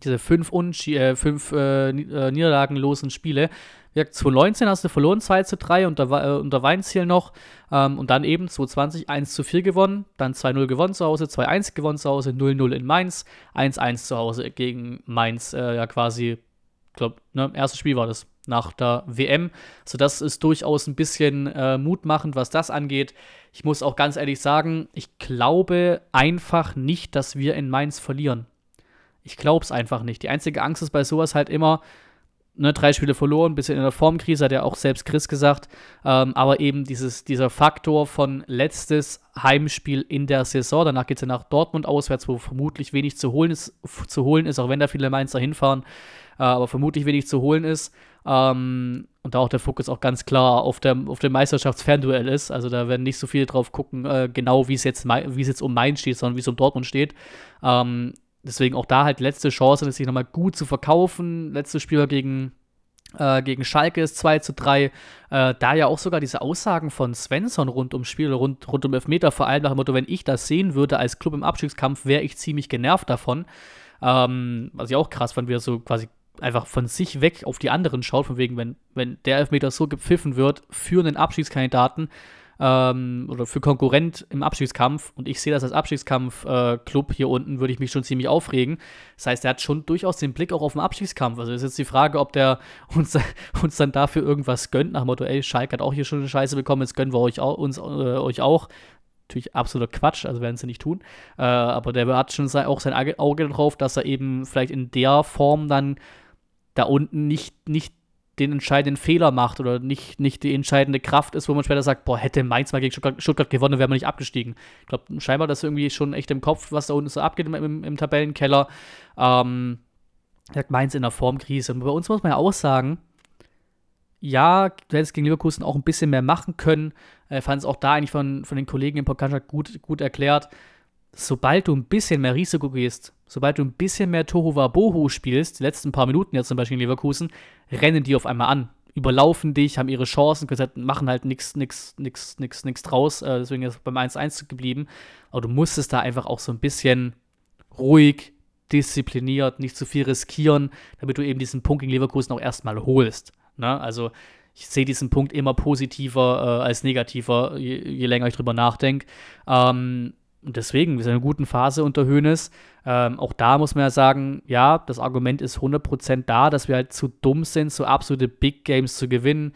diese fünf, äh, fünf äh, äh, niederlagenlosen Spiele. Wie 2019 hast du verloren 2 zu 3 unter, äh, unter Weinziel noch ähm, und dann eben 2020 1 zu 4 gewonnen, dann 2-0 gewonnen zu Hause, 2-1 gewonnen zu Hause, 0-0 in Mainz, 1-1 zu Hause gegen Mainz, äh, ja quasi, glaube, ne, erstes Spiel war das nach der WM. So, also das ist durchaus ein bisschen äh, mutmachend, was das angeht. Ich muss auch ganz ehrlich sagen, ich glaube einfach nicht, dass wir in Mainz verlieren. Ich glaube es einfach nicht. Die einzige Angst ist bei sowas halt immer, ne, drei Spiele verloren, bisschen in der Formkrise, hat ja auch selbst Chris gesagt. Ähm, aber eben dieses, dieser Faktor von letztes Heimspiel in der Saison. Danach geht es ja nach Dortmund auswärts, wo vermutlich wenig zu holen ist, zu holen ist auch wenn da viele Mainzer hinfahren, äh, aber vermutlich wenig zu holen ist. Ähm, und da auch der Fokus auch ganz klar auf, der, auf dem Meisterschaftsfernduell ist. Also da werden nicht so viele drauf gucken, äh, genau wie es jetzt, jetzt um Mainz steht, sondern wie es um Dortmund steht. Ähm, deswegen auch da halt letzte Chance, sich nochmal gut zu verkaufen. Letztes Spiel war gegen, äh, gegen Schalke ist 2 zu 3. Äh, da ja auch sogar diese Aussagen von Svensson rund ums Spiel, rund, rund um Elfmeter, vor allem nach dem Motto, wenn ich das sehen würde als Club im Abstiegskampf, wäre ich ziemlich genervt davon. Ähm, was ich auch krass fand, wie er so quasi einfach von sich weg auf die anderen schaut, von wegen, wenn, wenn der Elfmeter so gepfiffen wird für einen Abschiedskandidaten, ähm, oder für Konkurrent im Abschiedskampf und ich sehe das als abschiedskampf club äh, hier unten, würde ich mich schon ziemlich aufregen. Das heißt, er hat schon durchaus den Blick auch auf den Abschiedskampf. Also ist jetzt die Frage, ob der (laughs) uns, uns dann dafür irgendwas gönnt, nach dem Motto, ey, Schalke hat auch hier schon eine Scheiße bekommen, jetzt gönnen wir euch auch, uns, äh, euch auch natürlich absoluter Quatsch, also werden sie nicht tun. Äh, aber der hat schon sein, auch sein Auge drauf, dass er eben vielleicht in der Form dann da unten nicht, nicht den entscheidenden Fehler macht oder nicht, nicht die entscheidende Kraft ist, wo man später sagt, boah, hätte Mainz mal gegen Stuttgart, Stuttgart gewonnen, wäre man nicht abgestiegen. Ich glaube, scheinbar das ist irgendwie schon echt im Kopf, was da unten so abgeht im, im, im Tabellenkeller. Ähm, sagt Mainz in der Formkrise. Und bei uns muss man ja auch sagen, ja, du hättest gegen Leverkusen auch ein bisschen mehr machen können. Ich Fand es auch da eigentlich von, von den Kollegen im Podcast gut, gut erklärt. Sobald du ein bisschen mehr Risiko gehst, sobald du ein bisschen mehr Toho Tohuwabohu spielst, die letzten paar Minuten jetzt zum Beispiel in Leverkusen, rennen die auf einmal an, überlaufen dich, haben ihre Chancen, halt, machen halt nichts, nichts, nichts, nichts, nichts draus. Äh, deswegen ist es beim 1-1 geblieben. Aber du musstest da einfach auch so ein bisschen ruhig, diszipliniert, nicht zu viel riskieren, damit du eben diesen Punkt gegen Leverkusen auch erstmal holst. Ne? Also ich sehe diesen Punkt immer positiver äh, als negativer, je, je, länger ich drüber nachdenke. Ähm, deswegen, wir sind in einer guten Phase unter Hoeneß. Ähm, auch da muss man ja sagen, ja, das Argument ist 100% da, dass wir halt zu dumm sind, so absolute Big Games zu gewinnen.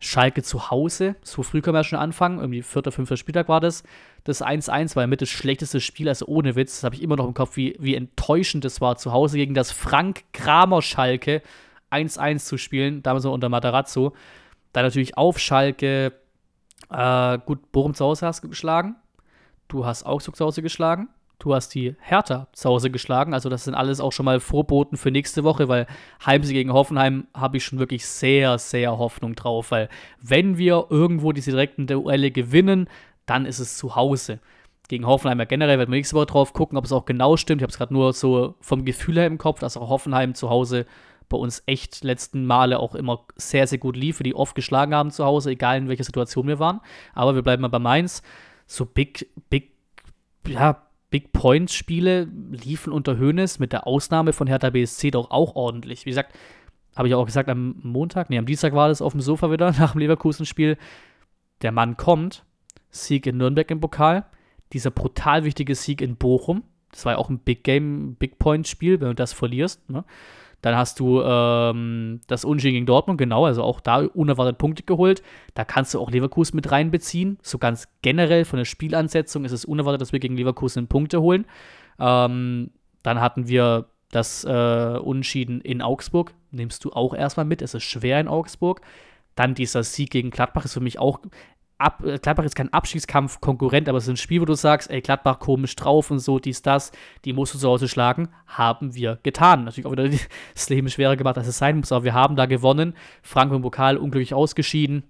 Schalke zu Hause, so früh können wir ja schon anfangen, irgendwie vierter, fünfter Spieltag war das. Das 1-1 war ja mit das schlechteste Spiel, also ohne Witz, das habe ich immer noch im Kopf, wie, wie enttäuschend es war, zu Hause gegen das Frank-Kramer-Schalke 1-1 zu spielen, damals noch unter Matarazzo. Dann natürlich auf Schalke, äh, gut, Bochum zu Hause hast geschlagen, du hast Augsburg zu Hause geschlagen, du hast die Hertha zu Hause geschlagen. Also das sind alles auch schon mal Vorboten für nächste Woche, weil Heimsee gegen Hoffenheim habe ich schon wirklich sehr, sehr Hoffnung drauf, weil wenn wir irgendwo diese direkten Duelle gewinnen, dann ist es zu Hause. Gegen Hoffenheim ja generell werden wir nächste Woche drauf gucken, ob es auch genau stimmt. Ich habe es gerade nur so vom Gefühl her im Kopf, dass auch Hoffenheim zu Hause bei uns echt letzten Male auch immer sehr, sehr gut lief, für die oft geschlagen haben zu Hause, egal in welcher Situation wir waren. Aber wir bleiben mal bei Mainz so Big, Big, ja, Big Points-Spiele liefen unter Hönes mit der Ausnahme von Hertha BSC doch auch ordentlich. Wie gesagt, habe ich auch gesagt am Montag, nee, am Dienstag war das auf dem Sofa wieder (laughs) nach dem Leverkusen-Spiel. Der Mann kommt, Sieg in Nürnberg im Pokal, dieser brutal wichtige Sieg in Bochum. Das war ja auch ein Big Game, Big Point-Spiel, wenn du das verlierst. Ne? Dann hast du ähm, das Unentschieden gegen Dortmund, genau, also auch da unerwartet Punkte geholt. Da kannst du auch Leverkusen mit reinbeziehen. So ganz generell von der Spielansetzung ist es unerwartet, dass wir gegen Leverkusen Punkte holen. Ähm, dann hatten wir das äh, Unentschieden in Augsburg. Nimmst du auch erstmal mit. Es ist schwer in Augsburg. Dann dieser Sieg gegen Gladbach ist für mich auch Ab, äh, Gladbach ist kein abschiedskampf konkurrent aber es ist ein Spiel, wo du sagst, ey, Gladbach komisch drauf und so, dies, das, die musst du zu Hause schlagen, haben wir getan. Natürlich auch wieder (laughs) das Leben schwerer gemacht, als es sein muss, aber wir haben da gewonnen. Frank im Pokal unglücklich ausgeschieden,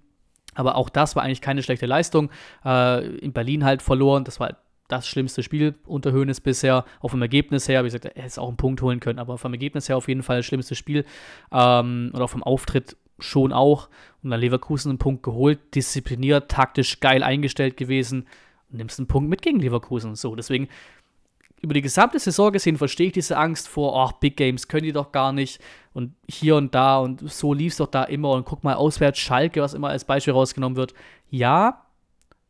aber auch das war eigentlich keine schlechte Leistung. Äh, in Berlin halt verloren, das war halt das schlimmste Spiel unter Höhnes bisher, auch vom Ergebnis her, wie gesagt, er hätte es auch einen Punkt holen können, aber vom Ergebnis her auf jeden Fall das schlimmste Spiel ähm, und auch vom Auftritt schon auch. Und dann Leverkusen einen Punkt geholt, diszipliniert, taktisch geil eingestellt gewesen und nimmst einen Punkt mit gegen Leverkusen. So, deswegen über die gesamte Saison gesehen verstehe ich diese Angst vor, ach, Big Games können die doch gar nicht und hier und da und so lief es doch da immer und guck mal auswärts Schalke, was immer als Beispiel rausgenommen wird. Ja,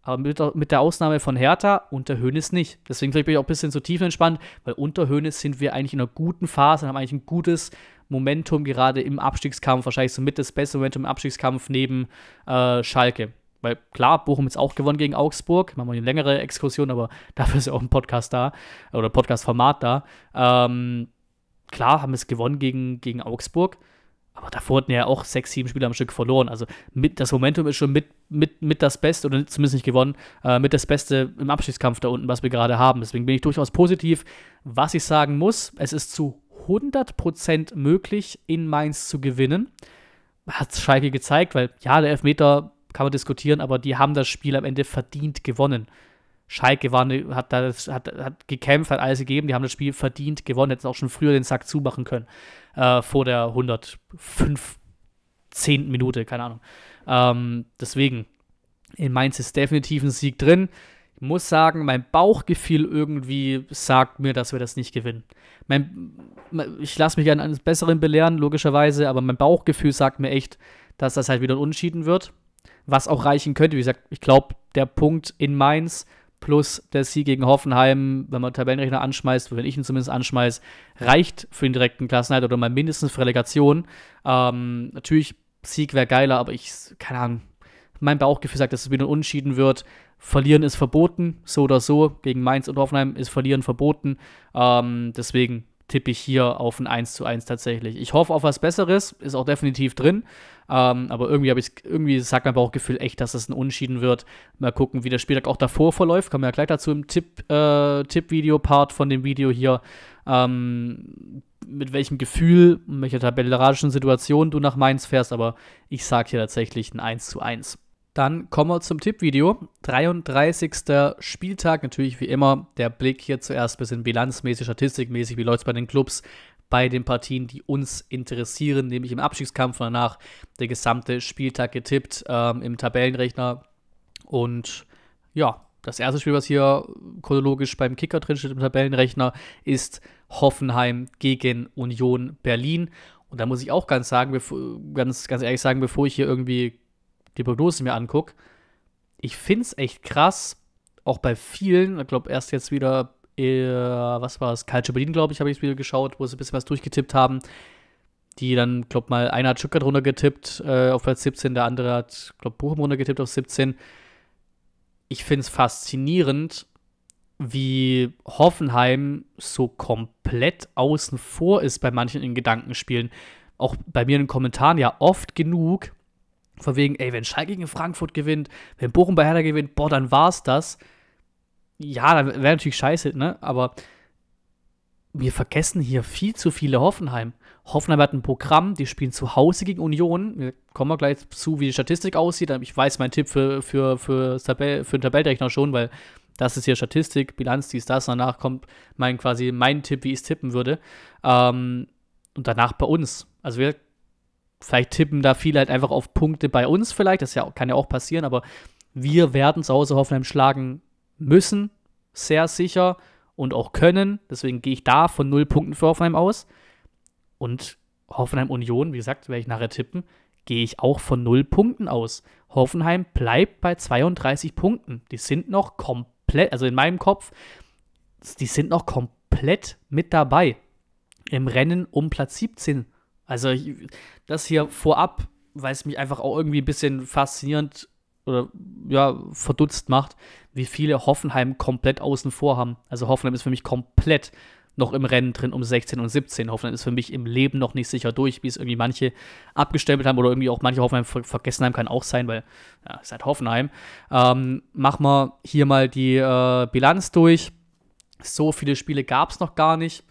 aber mit, mit der Ausnahme von Hertha unter Hönes nicht. Deswegen bin ich auch ein bisschen zu so entspannt, weil unter Hönes sind wir eigentlich in einer guten Phase und haben eigentlich ein gutes Momentum gerade im Abstiegskampf, wahrscheinlich somit das beste Momentum im Abstiegskampf neben äh, Schalke. Weil klar, Bochum ist auch gewonnen gegen Augsburg. Machen wir eine längere Exkursion, aber (laughs) dafür ist ja auch ein Podcast da oder Podcast-Format da. Ähm, klar haben es gewonnen gegen, gegen Augsburg, aber davor hatten ja auch sechs, sieben Spiele am Stück verloren. Also mit, das Momentum ist schon mit, mit, mit das Beste, oder zumindest nicht gewonnen, äh, mit das Beste im Abschiedskampf da unten, was wir gerade haben. Deswegen bin ich durchaus positiv. Was ich sagen muss, es ist zu 100% möglich, in Mainz zu gewinnen. Hat Schalke gezeigt, weil ja, der Elfmeter kann man diskutieren, aber die haben das Spiel am Ende verdient gewonnen. Schalke war eine, hat, das, hat, hat gekämpft, hat alles gegeben, die haben das Spiel verdient gewonnen, hätten auch schon früher den Sack zumachen können, äh, vor der 105. zehnten Minute, keine Ahnung. Ähm, deswegen, in Mainz ist definitiv ein Sieg drin muss sagen, mein Bauchgefühl irgendwie sagt mir, dass wir das nicht gewinnen. Mein, ich lasse mich gerne eines Besseren belehren, logischerweise, aber mein Bauchgefühl sagt mir echt, dass das halt wieder ein Unschieden wird. Was auch reichen könnte. Wie gesagt, ich glaube, der Punkt in Mainz plus der Sieg gegen Hoffenheim, wenn man Tabellenrechner anschmeißt, wenn ich ihn zumindest anschmeiße, reicht für den direkten Klassenhalt oder mal mindestens für Relegation. Ähm, natürlich, Sieg wäre geiler, aber ich, keine Ahnung, mein Bauchgefühl sagt, dass es wieder ein Unentschieden wird. Verlieren ist verboten, so oder so. Gegen Mainz und Hoffenheim ist Verlieren verboten. Ähm, deswegen tippe ich hier auf ein 1 zu 1 tatsächlich. Ich hoffe auf was Besseres, ist auch definitiv drin. Ähm, aber irgendwie ich irgendwie sagt mein Bauchgefühl echt, dass es ein Unentschieden wird. Mal gucken, wie der Spieltag auch davor verläuft. Kommen wir ja gleich dazu im Tipp, äh, Tipp-Video-Part von dem Video hier. Ähm, mit welchem Gefühl, in welcher tabellarischen Situation du nach Mainz fährst, aber ich sage hier tatsächlich ein 1 zu 1. Dann kommen wir zum Tippvideo. 33. Spieltag, natürlich wie immer der Blick hier zuerst ein bisschen bilanzmäßig, statistikmäßig, wie läuft es bei den Clubs, bei den Partien, die uns interessieren, nämlich im Abstiegskampf und danach der gesamte Spieltag getippt ähm, im Tabellenrechner. Und ja, das erste Spiel, was hier chronologisch beim Kicker drin steht im Tabellenrechner, ist Hoffenheim gegen Union Berlin. Und da muss ich auch ganz sagen, ganz, ganz ehrlich sagen, bevor ich hier irgendwie die Prognosen mir angucke, ich finde es echt krass, auch bei vielen, ich glaube erst jetzt wieder, äh, was war es, Calcio Berlin, glaube ich, habe ich das Video geschaut, wo sie ein bisschen was durchgetippt haben, die dann, glaube mal, einer hat Schückert runtergetippt äh, auf Platz 17, der andere hat, glaube Bochum runtergetippt auf 17. Ich finde es faszinierend, wie Hoffenheim so komplett außen vor ist bei manchen in Gedankenspielen. Auch bei mir in den Kommentaren ja oft genug, von wegen, ey, wenn Schalke gegen Frankfurt gewinnt, wenn Bochum bei Hertha gewinnt, boah, dann war's das. Ja, dann wäre natürlich scheiße, ne? Aber wir vergessen hier viel zu viele Hoffenheim. Hoffenheim hat ein Programm, die spielen zu Hause gegen Union. Wir kommen wir gleich zu, wie die Statistik aussieht. Ich weiß meinen Tipp für, für, für, Tabell, für den Tabellrechner schon, weil das ist hier Statistik, Bilanz, dies, das. Danach kommt mein quasi mein Tipp, wie ich es tippen würde. Ähm, und danach bei uns. Also wir vielleicht tippen da viele halt einfach auf Punkte bei uns vielleicht, das ja, kann ja auch passieren, aber wir werden zu Hause Hoffenheim schlagen müssen, sehr sicher und auch können. Deswegen gehe ich da von null Punkten für Hoffenheim aus. Und Hoffenheim Union, wie gesagt, werde ich nachher tippen, gehe ich auch von null Punkten aus. Hoffenheim bleibt bei 32 Punkten. Die sind noch komplett, also in meinem Kopf, die sind noch komplett mit dabei im Rennen um Platz 17 also ich, das hier vorab, weil es mich einfach auch irgendwie ein bisschen faszinierend oder ja, verdutzt macht, wie viele Hoffenheim komplett außen vor haben. Also Hoffenheim ist für mich komplett noch im Rennen drin um 16 und 17. Hoffenheim ist für mich im Leben noch nicht sicher durch, wie es irgendwie manche abgestempelt haben oder irgendwie auch manche Hoffenheim ver vergessen haben, kann auch sein, weil ja, ist halt Hoffenheim. Ähm, machen wir hier mal die äh, Bilanz durch. So viele Spiele gab es noch gar nicht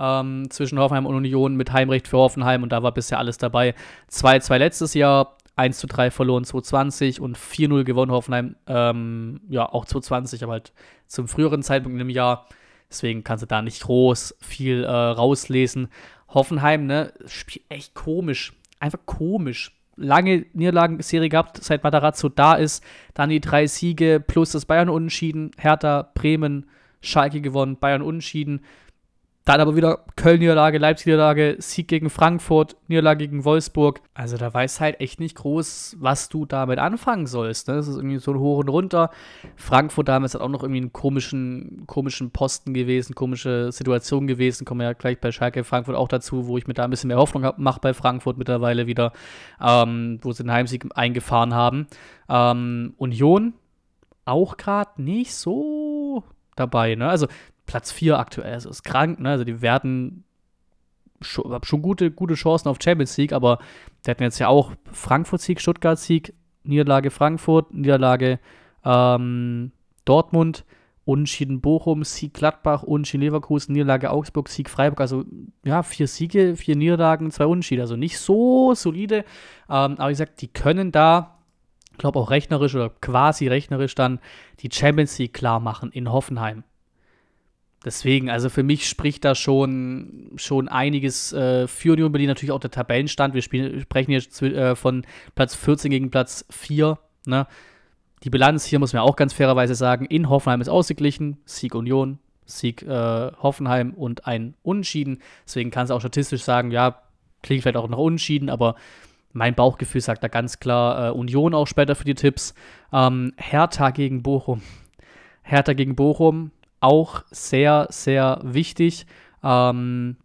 ähm, zwischen Hoffenheim und Union mit Heimrecht für Hoffenheim und da war bisher alles dabei. 2-2 letztes Jahr, 1-3 verloren 220 und 4-0 gewonnen Hoffenheim, ähm, ja auch 220, aber halt zum früheren Zeitpunkt im Jahr. Deswegen kannst du da nicht groß viel äh, rauslesen. Hoffenheim, ne, spielt echt komisch. Einfach komisch lange Niederlagenserie gehabt, seit Matarazzo da ist. Dann die drei Siege plus das Bayern-Unentschieden. Hertha, Bremen, Schalke gewonnen, Bayern-Unentschieden. Dann aber wieder Köln-Niederlage, Leipzig-Niederlage, Sieg gegen Frankfurt, Niederlage gegen Wolfsburg. Also da weiß halt echt nicht groß, was du damit anfangen sollst. Ne? Das ist irgendwie so ein Hoch und Runter. Frankfurt damals hat auch noch irgendwie einen komischen, komischen Posten gewesen, komische Situation gewesen. Kommen wir ja gleich bei Schalke Frankfurt auch dazu, wo ich mir da ein bisschen mehr Hoffnung mache bei Frankfurt mittlerweile wieder, ähm, wo sie den Heimsieg eingefahren haben. Ähm, Union auch gerade nicht so dabei. Ne? Also Platz 4 aktuell. Es ist krank, ne? Also die werden schon, schon gute, gute Chancen auf Champions League, aber die hatten jetzt ja auch Frankfurt-Sieg, Stuttgart-Sieg, Niederlage Frankfurt, Niederlage ähm, Dortmund, Unentschieden Bochum, Sieg Gladbach, Unentschieden Leverkusen, Niederlage Augsburg, Sieg Freiburg. Also ja, vier Siege, vier Niederlagen, zwei Unentschieden. Also nicht so solide, ähm, aber wie gesagt, die können da, Ich glaube auch rechnerisch oder quasi rechnerisch dann die Champions League klar machen in Hoffenheim. Deswegen, also für mich spricht da schon, schon einiges äh, für Union Berlin, natürlich auch der Tabellenstand. Wir spielen, sprechen jetzt äh, von Platz 14 gegen Platz 4. Ne? Die Bilanz hier muss man auch ganz fairerweise sagen: in Hoffenheim ist ausgeglichen, Sieg Union, Sieg äh, Hoffenheim und ein Unentschieden. Deswegen kannst du auch statistisch sagen: ja, klingt vielleicht auch noch Unentschieden, aber mein Bauchgefühl sagt da ganz klar äh, Union auch später für die Tipps. Ähm, Hertha gegen Bochum. Hertha gegen Bochum auch sehr, sehr wichtig. Ähm,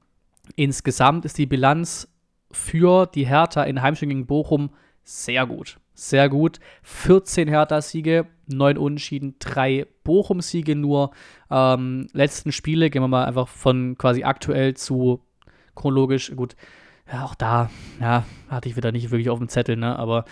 insgesamt ist die Bilanz für die Hertha in Heimspiel gegen Bochum sehr gut. Sehr gut. 14 Hertha-Siege, 9 Unentschieden, 3 Bochum-Siege nur. Ähm, letzten Spiele gehen wir mal einfach von quasi aktuell zu chronologisch. Gut, ja, auch da ja, hatte ich wieder nicht wirklich auf dem Zettel, ne? aber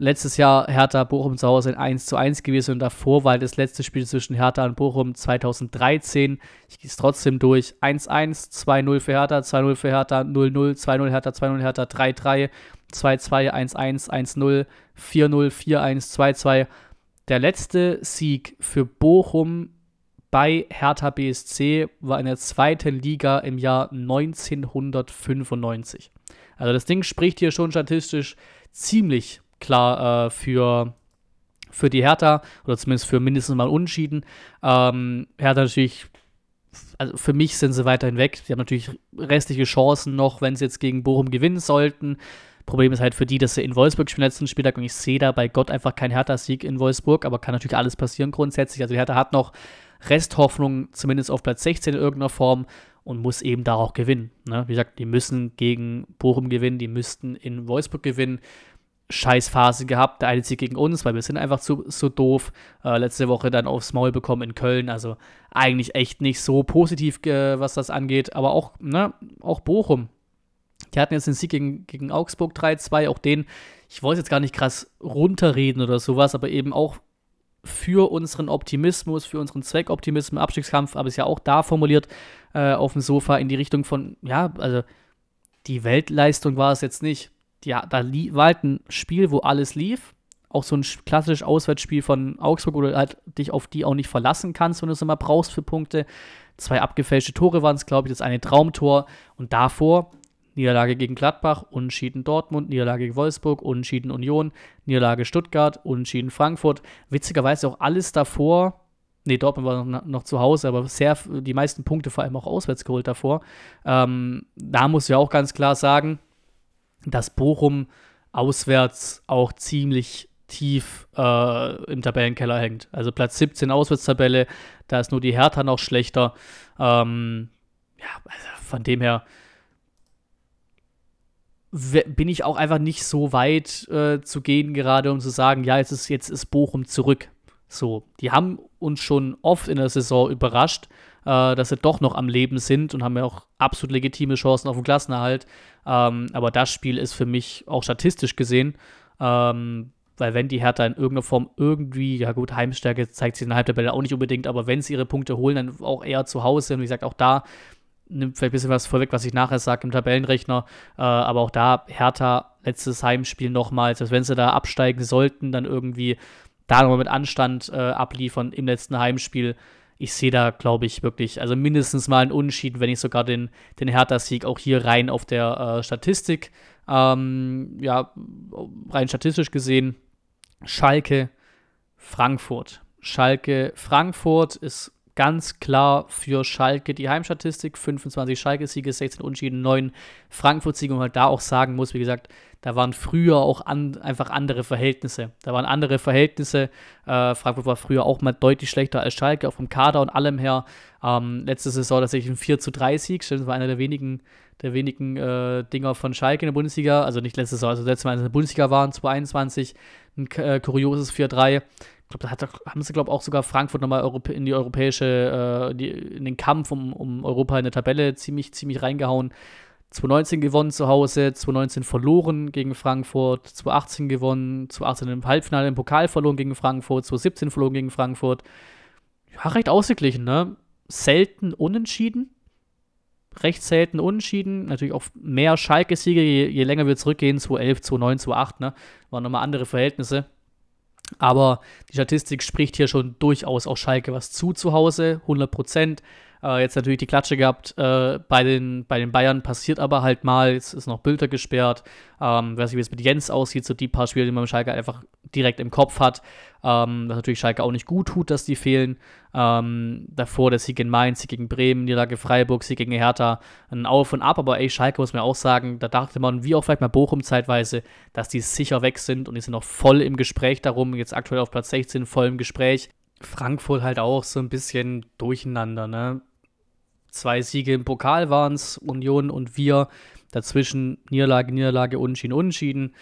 letztes Jahr Hertha Bochum zu Hause in 1 zu 1 gewesen und davor war halt das letzte Spiel zwischen Hertha und Bochum 2013. Ich gehe es trotzdem durch. 1-1, 2-0 für Hertha, 2-0 für Hertha, 0-0, 2-0 Hertha, 2-0 Hertha, 3-3, 2-2, 1-1, 1-0, 4-0, 4-1, 2-2. Der letzte Sieg für Bochum bei Hertha BSC war in der zweiten Liga im Jahr 1995. Also das Ding spricht hier schon statistisch ziemlich klar äh, für, für die Hertha oder zumindest für mindestens mal Unentschieden. Ähm, Hertha natürlich also für mich sind sie weiterhin weg. Die haben natürlich restliche Chancen noch, wenn sie jetzt gegen Bochum gewinnen sollten. Problem ist halt für die, dass sie in Wolfsburg spielen letzten Spieltag und ich sehe da bei Gott einfach keinen Hertha-Sieg in Wolfsburg, aber kann natürlich alles passieren grundsätzlich. Also die Hertha hat noch Resthoffnung, zumindest auf Platz 16 in irgendeiner Form und muss eben da auch gewinnen. Ne? Wie gesagt, die müssen gegen Bochum gewinnen, die müssten in Wolfsburg gewinnen Scheißphase gehabt. Der eine Sieg gegen uns, weil wir sind einfach zu, so doof. Äh, letzte Woche dann aufs Maul bekommen in Köln. Also eigentlich echt nicht so positiv, äh, was das angeht. Aber auch, ne, auch Bochum. Die hatten jetzt den Sieg gegen, gegen Augsburg 3-2. Auch den, ich wollte jetzt gar nicht krass runterreden oder sowas, aber eben auch für unseren Optimismus, für unseren Zweckoptimismus, Abstiegskampf, aber ist ja auch da formuliert äh, auf dem Sofa in die Richtung von, ja, also die Weltleistung war es jetzt nicht ja, da war halt ein Spiel, wo alles lief. Auch so ein klassisches Auswärtsspiel von Augsburg, wo du halt dich auf die auch nicht verlassen kannst, wenn du es immer brauchst für Punkte. Zwei abgefälschte Tore waren es, glaube ich, das eine Traumtor. Und davor Niederlage gegen Gladbach, Unentschieden Dortmund, Niederlage gegen Wolfsburg, Unentschieden Union, Niederlage Stuttgart, Unentschieden Frankfurt. Witzigerweise auch alles davor. Ne, Dortmund war noch, noch, zu Hause, aber sehr, die meisten Punkte vor allem auch auswärts geholt davor. Ähm, da muss ich auch ganz klar sagen, dass Bochum auswärts auch ziemlich tief äh, im Tabellenkeller hängt. Also Platz 17 Auswärtstabelle, da ist nur die Hertha noch schlechter. Ähm, ja, also von dem her bin ich auch einfach nicht so weit äh, zu gehen gerade, um zu sagen, ja, jetzt ist, jetzt ist Bochum zurück. So, die haben uns schon oft in der Saison überrascht, äh, dass sie doch noch am Leben sind und haben ja auch absolut legitime Chancen auf den Klassenerhalt. Ähm, aber das Spiel ist für mich auch statistisch gesehen, ähm, weil wenn die Hertha in irgendeiner Form irgendwie, ja gut, Heimstärke zeigt sie in der Halbtabelle auch nicht unbedingt, aber wenn sie ihre Punkte holen, dann auch eher zu Hause. Und wie gesagt, auch da nimmt vielleicht ein bisschen was vorweg, was ich nachher sage im Tabellenrechner. Äh, aber auch da Hertha letztes Heimspiel nochmals, selbst wenn sie da absteigen sollten, dann irgendwie da nochmal mit Anstand äh, abliefern im letzten Heimspiel ich sehe da, glaube ich, wirklich, also mindestens mal einen Unentschieden, wenn ich sogar den, den Hertha-Sieg auch hier rein auf der äh, Statistik, ähm, ja, rein statistisch gesehen. Schalke, Frankfurt. Schalke, Frankfurt ist ganz klar für Schalke die Heimstatistik. 25 Schalke-Siege, 16 Unentschieden, 9 Frankfurt-Siege. Und man halt da auch sagen muss, wie gesagt, da waren früher auch an, einfach andere Verhältnisse. Da waren andere Verhältnisse. Äh, Frankfurt war früher auch mal deutlich schlechter als Schalke, auch vom Kader und allem her. Ähm, letzte Saison tatsächlich ein 4 zu 3 Sieg. Stimmt, das war einer der wenigen, der wenigen äh, Dinger von Schalke in der Bundesliga. Also nicht letzte Saison, also letztes Mal in der Bundesliga waren, 2021. Ein äh, kurioses 4-3 ich glaube, da hat, haben sie, glaube auch sogar Frankfurt nochmal in die europäische, äh, die, in den Kampf um, um Europa in der Tabelle ziemlich, ziemlich reingehauen. 2019 gewonnen zu Hause, 2019 verloren gegen Frankfurt, 2018 gewonnen, 2018 im Halbfinale im Pokal verloren gegen Frankfurt, 2017 verloren gegen Frankfurt. Ja, recht ausgeglichen, ne? Selten unentschieden. Recht selten unentschieden. Natürlich auch mehr Schalke-Siege, je, je länger wir zurückgehen, 2011, 2009, 2008, ne? Waren nochmal andere Verhältnisse. Aber die Statistik spricht hier schon durchaus auch Schalke was zu zu Hause, 100 Prozent. Äh, jetzt natürlich die Klatsche gehabt, äh, bei, den, bei den Bayern passiert aber halt mal, jetzt ist noch Bilder gesperrt, ähm, weiß nicht, wie es mit Jens aussieht, so die paar Spiele, die man mit Schalke einfach direkt im Kopf hat, ähm, was natürlich Schalke auch nicht gut tut, dass die fehlen. Ähm, davor der Sieg in Mainz, Sieg gegen Bremen, Niederlage Freiburg, Sieg gegen Hertha, ein Auf und Ab, aber ey, Schalke muss man auch sagen, da dachte man, wie auch vielleicht mal Bochum zeitweise, dass die sicher weg sind und die sind noch voll im Gespräch darum, jetzt aktuell auf Platz 16 voll im Gespräch. Frankfurt halt auch so ein bisschen durcheinander, ne? Zwei Siege im Pokal waren es, Union und wir. Dazwischen Niederlage, Niederlage, Unentschieden, Unentschieden.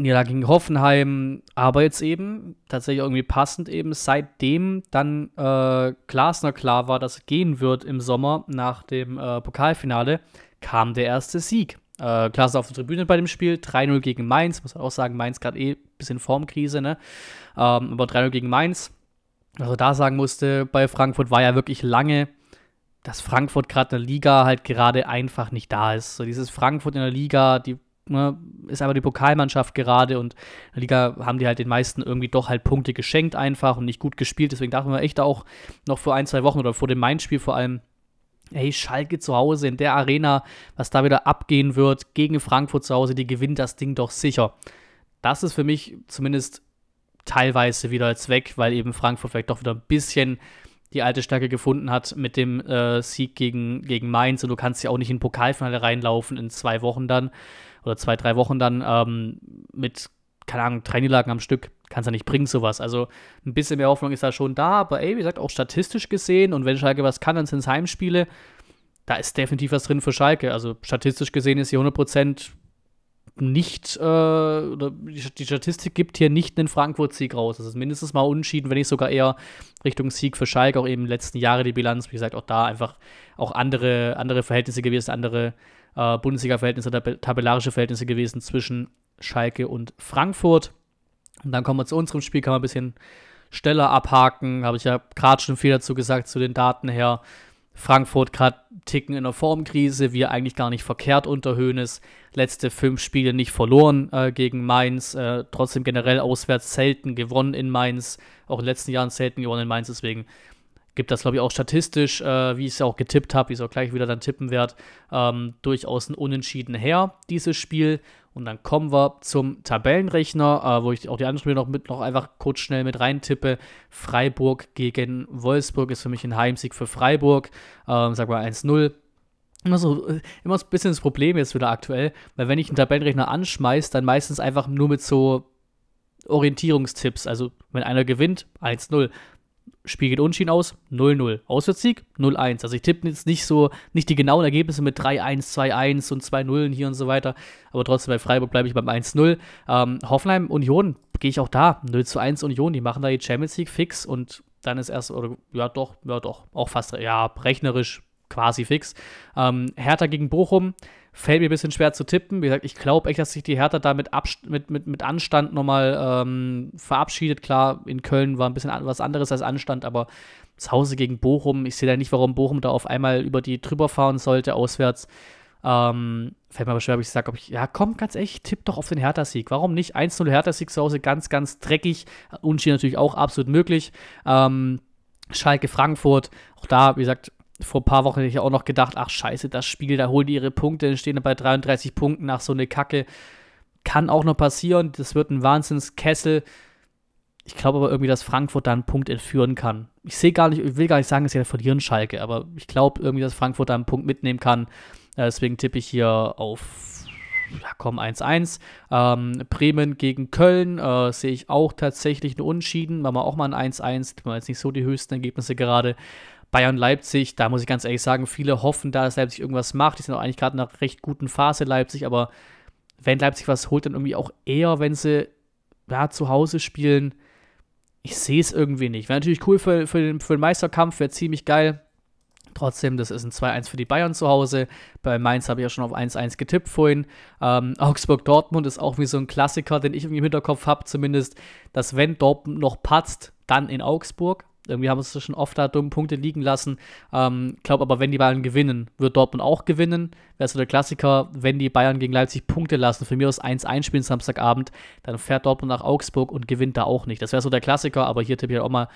Niederlage gegen Hoffenheim, aber jetzt eben tatsächlich irgendwie passend eben, seitdem dann äh, Glasner klar war, dass es gehen wird im Sommer nach dem äh, Pokalfinale, kam der erste Sieg. Äh, Glasner auf der Tribüne bei dem Spiel, 3-0 gegen Mainz, muss man auch sagen, Mainz gerade eh ein bisschen Formkrise, ne? Ähm, aber 3-0 gegen Mainz. Also da sagen musste, bei Frankfurt war ja wirklich lange dass Frankfurt gerade in der Liga halt gerade einfach nicht da ist. So dieses Frankfurt in der Liga, die ne, ist einfach die Pokalmannschaft gerade und in der Liga haben die halt den meisten irgendwie doch halt Punkte geschenkt einfach und nicht gut gespielt. Deswegen dachten wir echt auch noch vor ein, zwei Wochen oder vor dem Main-Spiel vor allem, hey, Schalke zu Hause in der Arena, was da wieder abgehen wird, gegen Frankfurt zu Hause, die gewinnt das Ding doch sicher. Das ist für mich zumindest teilweise wieder als weg, weil eben Frankfurt vielleicht doch wieder ein bisschen die alte Stärke gefunden hat mit dem äh, Sieg gegen, gegen Mainz. Und du kannst ja auch nicht in Pokalfinale reinlaufen in zwei Wochen dann oder zwei, drei Wochen dann ähm, mit, keine Ahnung, drei Niederlagen am Stück. Kannst ja nicht bringen, sowas. Also ein bisschen mehr Hoffnung ist da schon da, aber ey, wie gesagt, auch statistisch gesehen und wenn Schalke was kann, dann sind es Heimspiele. Da ist definitiv was drin für Schalke. Also statistisch gesehen ist sie 100% nicht, äh, oder die Statistik gibt hier nicht einen Frankfurt-Sieg raus. Das ist mindestens mal unentschieden, wenn nicht sogar eher Richtung Sieg für Schalke, auch eben in den letzten Jahre die Bilanz. Wie gesagt, auch da einfach auch andere, andere Verhältnisse gewesen, andere äh, Bundesliga-Verhältnisse, tab tabellarische Verhältnisse gewesen zwischen Schalke und Frankfurt. Und dann kommen wir zu unserem Spiel, kann man ein bisschen schneller abhaken. Habe ich ja gerade schon viel dazu gesagt, zu den Daten her. Frankfurt gerade ticken in einer Formkrise, wir eigentlich gar nicht verkehrt unter Hoeneß, Letzte fünf Spiele nicht verloren äh, gegen Mainz, äh, trotzdem generell auswärts selten gewonnen in Mainz, auch in den letzten Jahren selten gewonnen in Mainz, deswegen gibt das, glaube ich, auch statistisch, äh, wie ich es ja auch getippt habe, wie es auch gleich wieder dann tippen werde, ähm, durchaus ein Unentschieden her, dieses Spiel. Und dann kommen wir zum Tabellenrechner, äh, wo ich auch die anderen Spiele noch mit noch einfach kurz schnell mit reintippe. Freiburg gegen Wolfsburg ist für mich ein Heimsieg für Freiburg. Ähm, sag mal 1-0. Immer so, äh, immer so ein bisschen das Problem jetzt wieder aktuell, weil wenn ich einen Tabellenrechner anschmeiße, dann meistens einfach nur mit so Orientierungstipps. Also, wenn einer gewinnt, 1-0. Spiel geht unentschieden aus, 0-0. Auswärtssieg, 0-1. Also ich tippe jetzt nicht so, nicht die genauen Ergebnisse mit 3-1, 2-1 und 2-0 hier und so weiter. Aber trotzdem bei Freiburg bleibe ich beim 1-0. Ähm, Hoffenheim, Union, gehe ich auch da. 0-1 Union, die machen da die Champions League fix und dann ist erst, oder ja doch, ja doch, auch fast, ja, rechnerisch quasi fix. Ähm, Hertha gegen Bochum, Fällt mir ein bisschen schwer zu tippen. Wie gesagt, ich glaube echt, dass sich die Hertha da mit, Abst mit, mit, mit Anstand nochmal ähm, verabschiedet. Klar, in Köln war ein bisschen was anderes als Anstand, aber zu Hause gegen Bochum, ich sehe da nicht, warum Bochum da auf einmal über die drüber fahren sollte, auswärts. Ähm, fällt mir aber schwer, ob ich sage, ob ich, ja komm, ganz echt, tipp doch auf den Hertha-Sieg. Warum nicht? 1-0 Hertha-Sieg zu Hause, ganz, ganz dreckig. Unschien natürlich auch absolut möglich. Ähm, Schalke Frankfurt, auch da, wie gesagt, vor ein paar Wochen hätte ich auch noch gedacht, ach scheiße, das Spiel, da holen die ihre Punkte, stehen bei 33 Punkten nach so eine Kacke. Kann auch noch passieren, das wird ein Wahnsinnskessel. Ich glaube aber irgendwie, dass Frankfurt da einen Punkt entführen kann. Ich sehe gar nicht, ich will gar nicht sagen, dass sie verlieren Schalke, aber ich glaube irgendwie, dass Frankfurt da einen Punkt mitnehmen kann. Äh, deswegen tippe ich hier auf ja, komm, 1-1. Ähm, Bremen gegen Köln äh, sehe ich auch tatsächlich einen Unschieden. Machen wir auch mal ein 1-1. Tippen wir jetzt nicht so die höchsten Ergebnisse gerade. Bayern Leipzig, da muss ich ganz ehrlich sagen, viele hoffen da, dass Leipzig irgendwas macht. Die sind auch eigentlich gerade in einer recht guten Phase, Leipzig, aber wenn Leipzig was holt, dann irgendwie auch eher, wenn sie ja, zu Hause spielen. Ich sehe es irgendwie nicht. Wäre natürlich cool für, für, den, für den Meisterkampf, wäre ziemlich geil. Trotzdem, das ist ein 2-1 für die Bayern zu Hause. Bei Mainz habe ich ja schon auf 1-1 getippt vorhin. Ähm, Augsburg-Dortmund ist auch wie so ein Klassiker, den ich irgendwie im Hinterkopf habe, zumindest, dass wenn Dortmund noch patzt, dann in Augsburg. Irgendwie haben sie schon oft da dumme Punkte liegen lassen. Ähm, glaube aber, wenn die Bayern gewinnen, wird Dortmund auch gewinnen. Wäre so der Klassiker, wenn die Bayern gegen Leipzig Punkte lassen, für mich aus 1-1 spielen Samstagabend, dann fährt Dortmund nach Augsburg und gewinnt da auch nicht. Das wäre so der Klassiker, aber hier tippe ich halt auch mal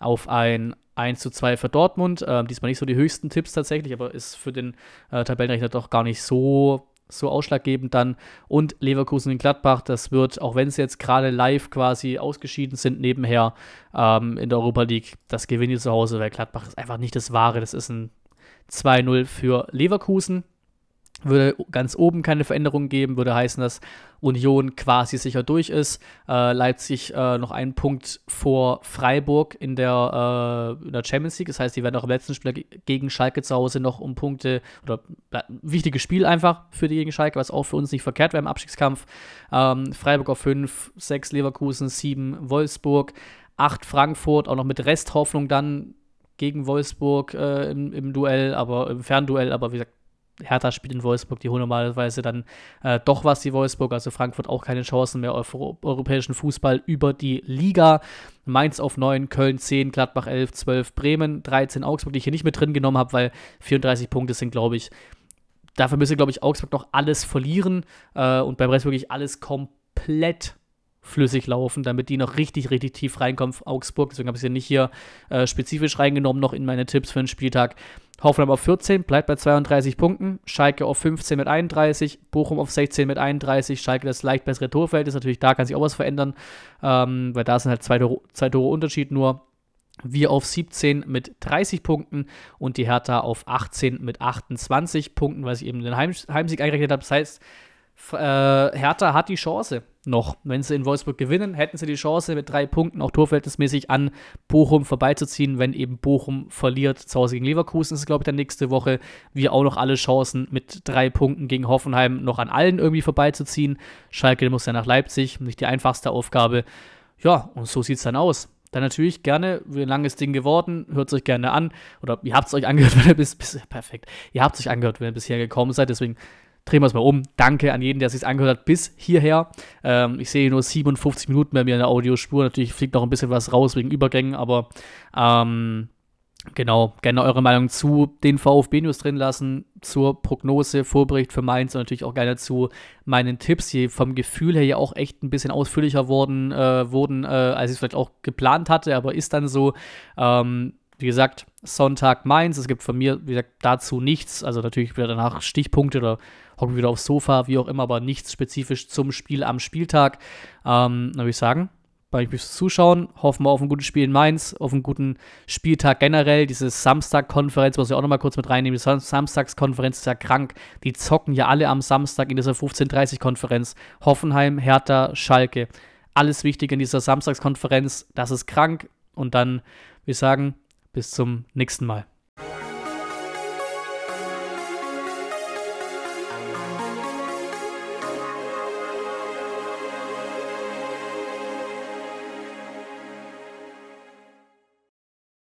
auf ein 1 zu 2 für Dortmund. Ähm, diesmal nicht so die höchsten Tipps tatsächlich, aber ist für den äh, Tabellenrechner doch gar nicht so so ausschlaggebend dann. Und Leverkusen in Gladbach, das wird, auch wenn sie jetzt gerade live quasi ausgeschieden sind nebenher ähm, in der Europa League, das gewinnen die zu Hause, weil Gladbach ist einfach nicht das Wahre. Das ist ein 2-0 für Leverkusen würde ganz oben keine Veränderung geben, würde heißen, dass Union quasi sicher durch ist. Äh, Leipzig äh, noch einen Punkt vor Freiburg in der, äh, in der, Champions League. Das heißt, die werden auch im letzten Spiel gegen Schalke zu Hause noch um Punkte oder wichtiges Spiel einfach für die gegen Schalke, was auch für uns nicht verkehrt wäre im Abstiegskampf. Ähm, Freiburg auf 5, 6 Leverkusen, 7 Wolfsburg, 8 Frankfurt, auch noch mit Resthoffnung dann gegen Wolfsburg äh, im, im Duell, aber im Fernduell, aber wie gesagt, Hertha spielt in Wolfsburg, die holen normalerweise dann äh, doch was, die Wolfsburg. Also Frankfurt auch keine Chancen mehr auf europäischen Fußball über die Liga. Mainz auf 9, Köln 10, Gladbach 11, 12, Bremen 13, Augsburg, die ich hier nicht mit drin genommen habe, weil 34 Punkte sind, glaube ich. Dafür müsste, glaube ich, Augsburg noch alles verlieren äh, und beim Rest wirklich alles komplett flüssig laufen, damit die noch richtig, richtig tief reinkommen Augsburg. Deswegen habe ich sie nicht hier äh, spezifisch reingenommen, noch in meine Tipps für den Spieltag. Hoffenheim auf 14, bleibt bei 32 Punkten. Schalke auf 15 mit 31, Bochum auf 16 mit 31. Schalke das leicht bessere Torfeld ist natürlich, da kann sich auch was verändern, ähm, weil da sind halt zwei Tore, zwei Tore Unterschied nur. Wir auf 17 mit 30 Punkten und die Hertha auf 18 mit 28 Punkten, weil ich eben den Heim Heimsieg eingerechnet habe. Das heißt, äh, Hertha hat die Chance noch. Wenn sie in Wolfsburg gewinnen, hätten sie die Chance, mit drei Punkten auch torverhältnismäßig an Bochum vorbeizuziehen, wenn eben Bochum verliert. Zu Hause gegen Leverkusen ist, es, glaube ich, dann nächste Woche. Wir auch noch alle Chancen, mit drei Punkten gegen Hoffenheim noch an allen irgendwie vorbeizuziehen. Schalke muss ja nach Leipzig, nicht die einfachste Aufgabe. Ja, und so sieht es dann aus dann natürlich gerne, wie ein langes Ding geworden, hört es euch gerne an. Oder ihr habt es euch angehört, (laughs) wenn ihr bis, bis perfekt. Ihr habt es euch angehört, wenn ihr bisher gekommen seid. Deswegen drehen wir es mal um. Danke an jeden, der sich angehört hat bis hierher. Ähm, ich sehe nur 57 Minuten bei mir in der Audiospur. Natürlich fliegt noch ein bisschen was raus wegen Übergängen, aber ähm, genau, gerne eure Meinung zu den VfB-News drin lassen, zur Prognose, Vorbericht für Mainz und natürlich auch gerne zu meinen Tipps, die vom Gefühl her ja auch echt ein bisschen ausführlicher worden, äh, wurden, äh, als ich es vielleicht auch geplant hatte, aber ist dann so. Ähm, wie gesagt, Sonntag Mainz. Es gibt von mir, wie gesagt, dazu nichts. Also natürlich wieder danach Stichpunkte oder hocken wieder aufs Sofa, wie auch immer, aber nichts spezifisch zum Spiel am Spieltag. Ähm, dann würde ich sagen, bedanke mich fürs Zuschauen. Hoffen wir auf ein gutes Spiel in Mainz, auf einen guten Spieltag generell. Diese Samstag-Konferenz, was ich auch nochmal kurz mit reinnehmen, die Samstagskonferenz ist ja krank. Die zocken ja alle am Samstag in dieser 15.30-Konferenz. Hoffenheim, Hertha, Schalke. Alles wichtig in dieser Samstagskonferenz. Das ist krank. Und dann, würde ich sagen, bis zum nächsten Mal.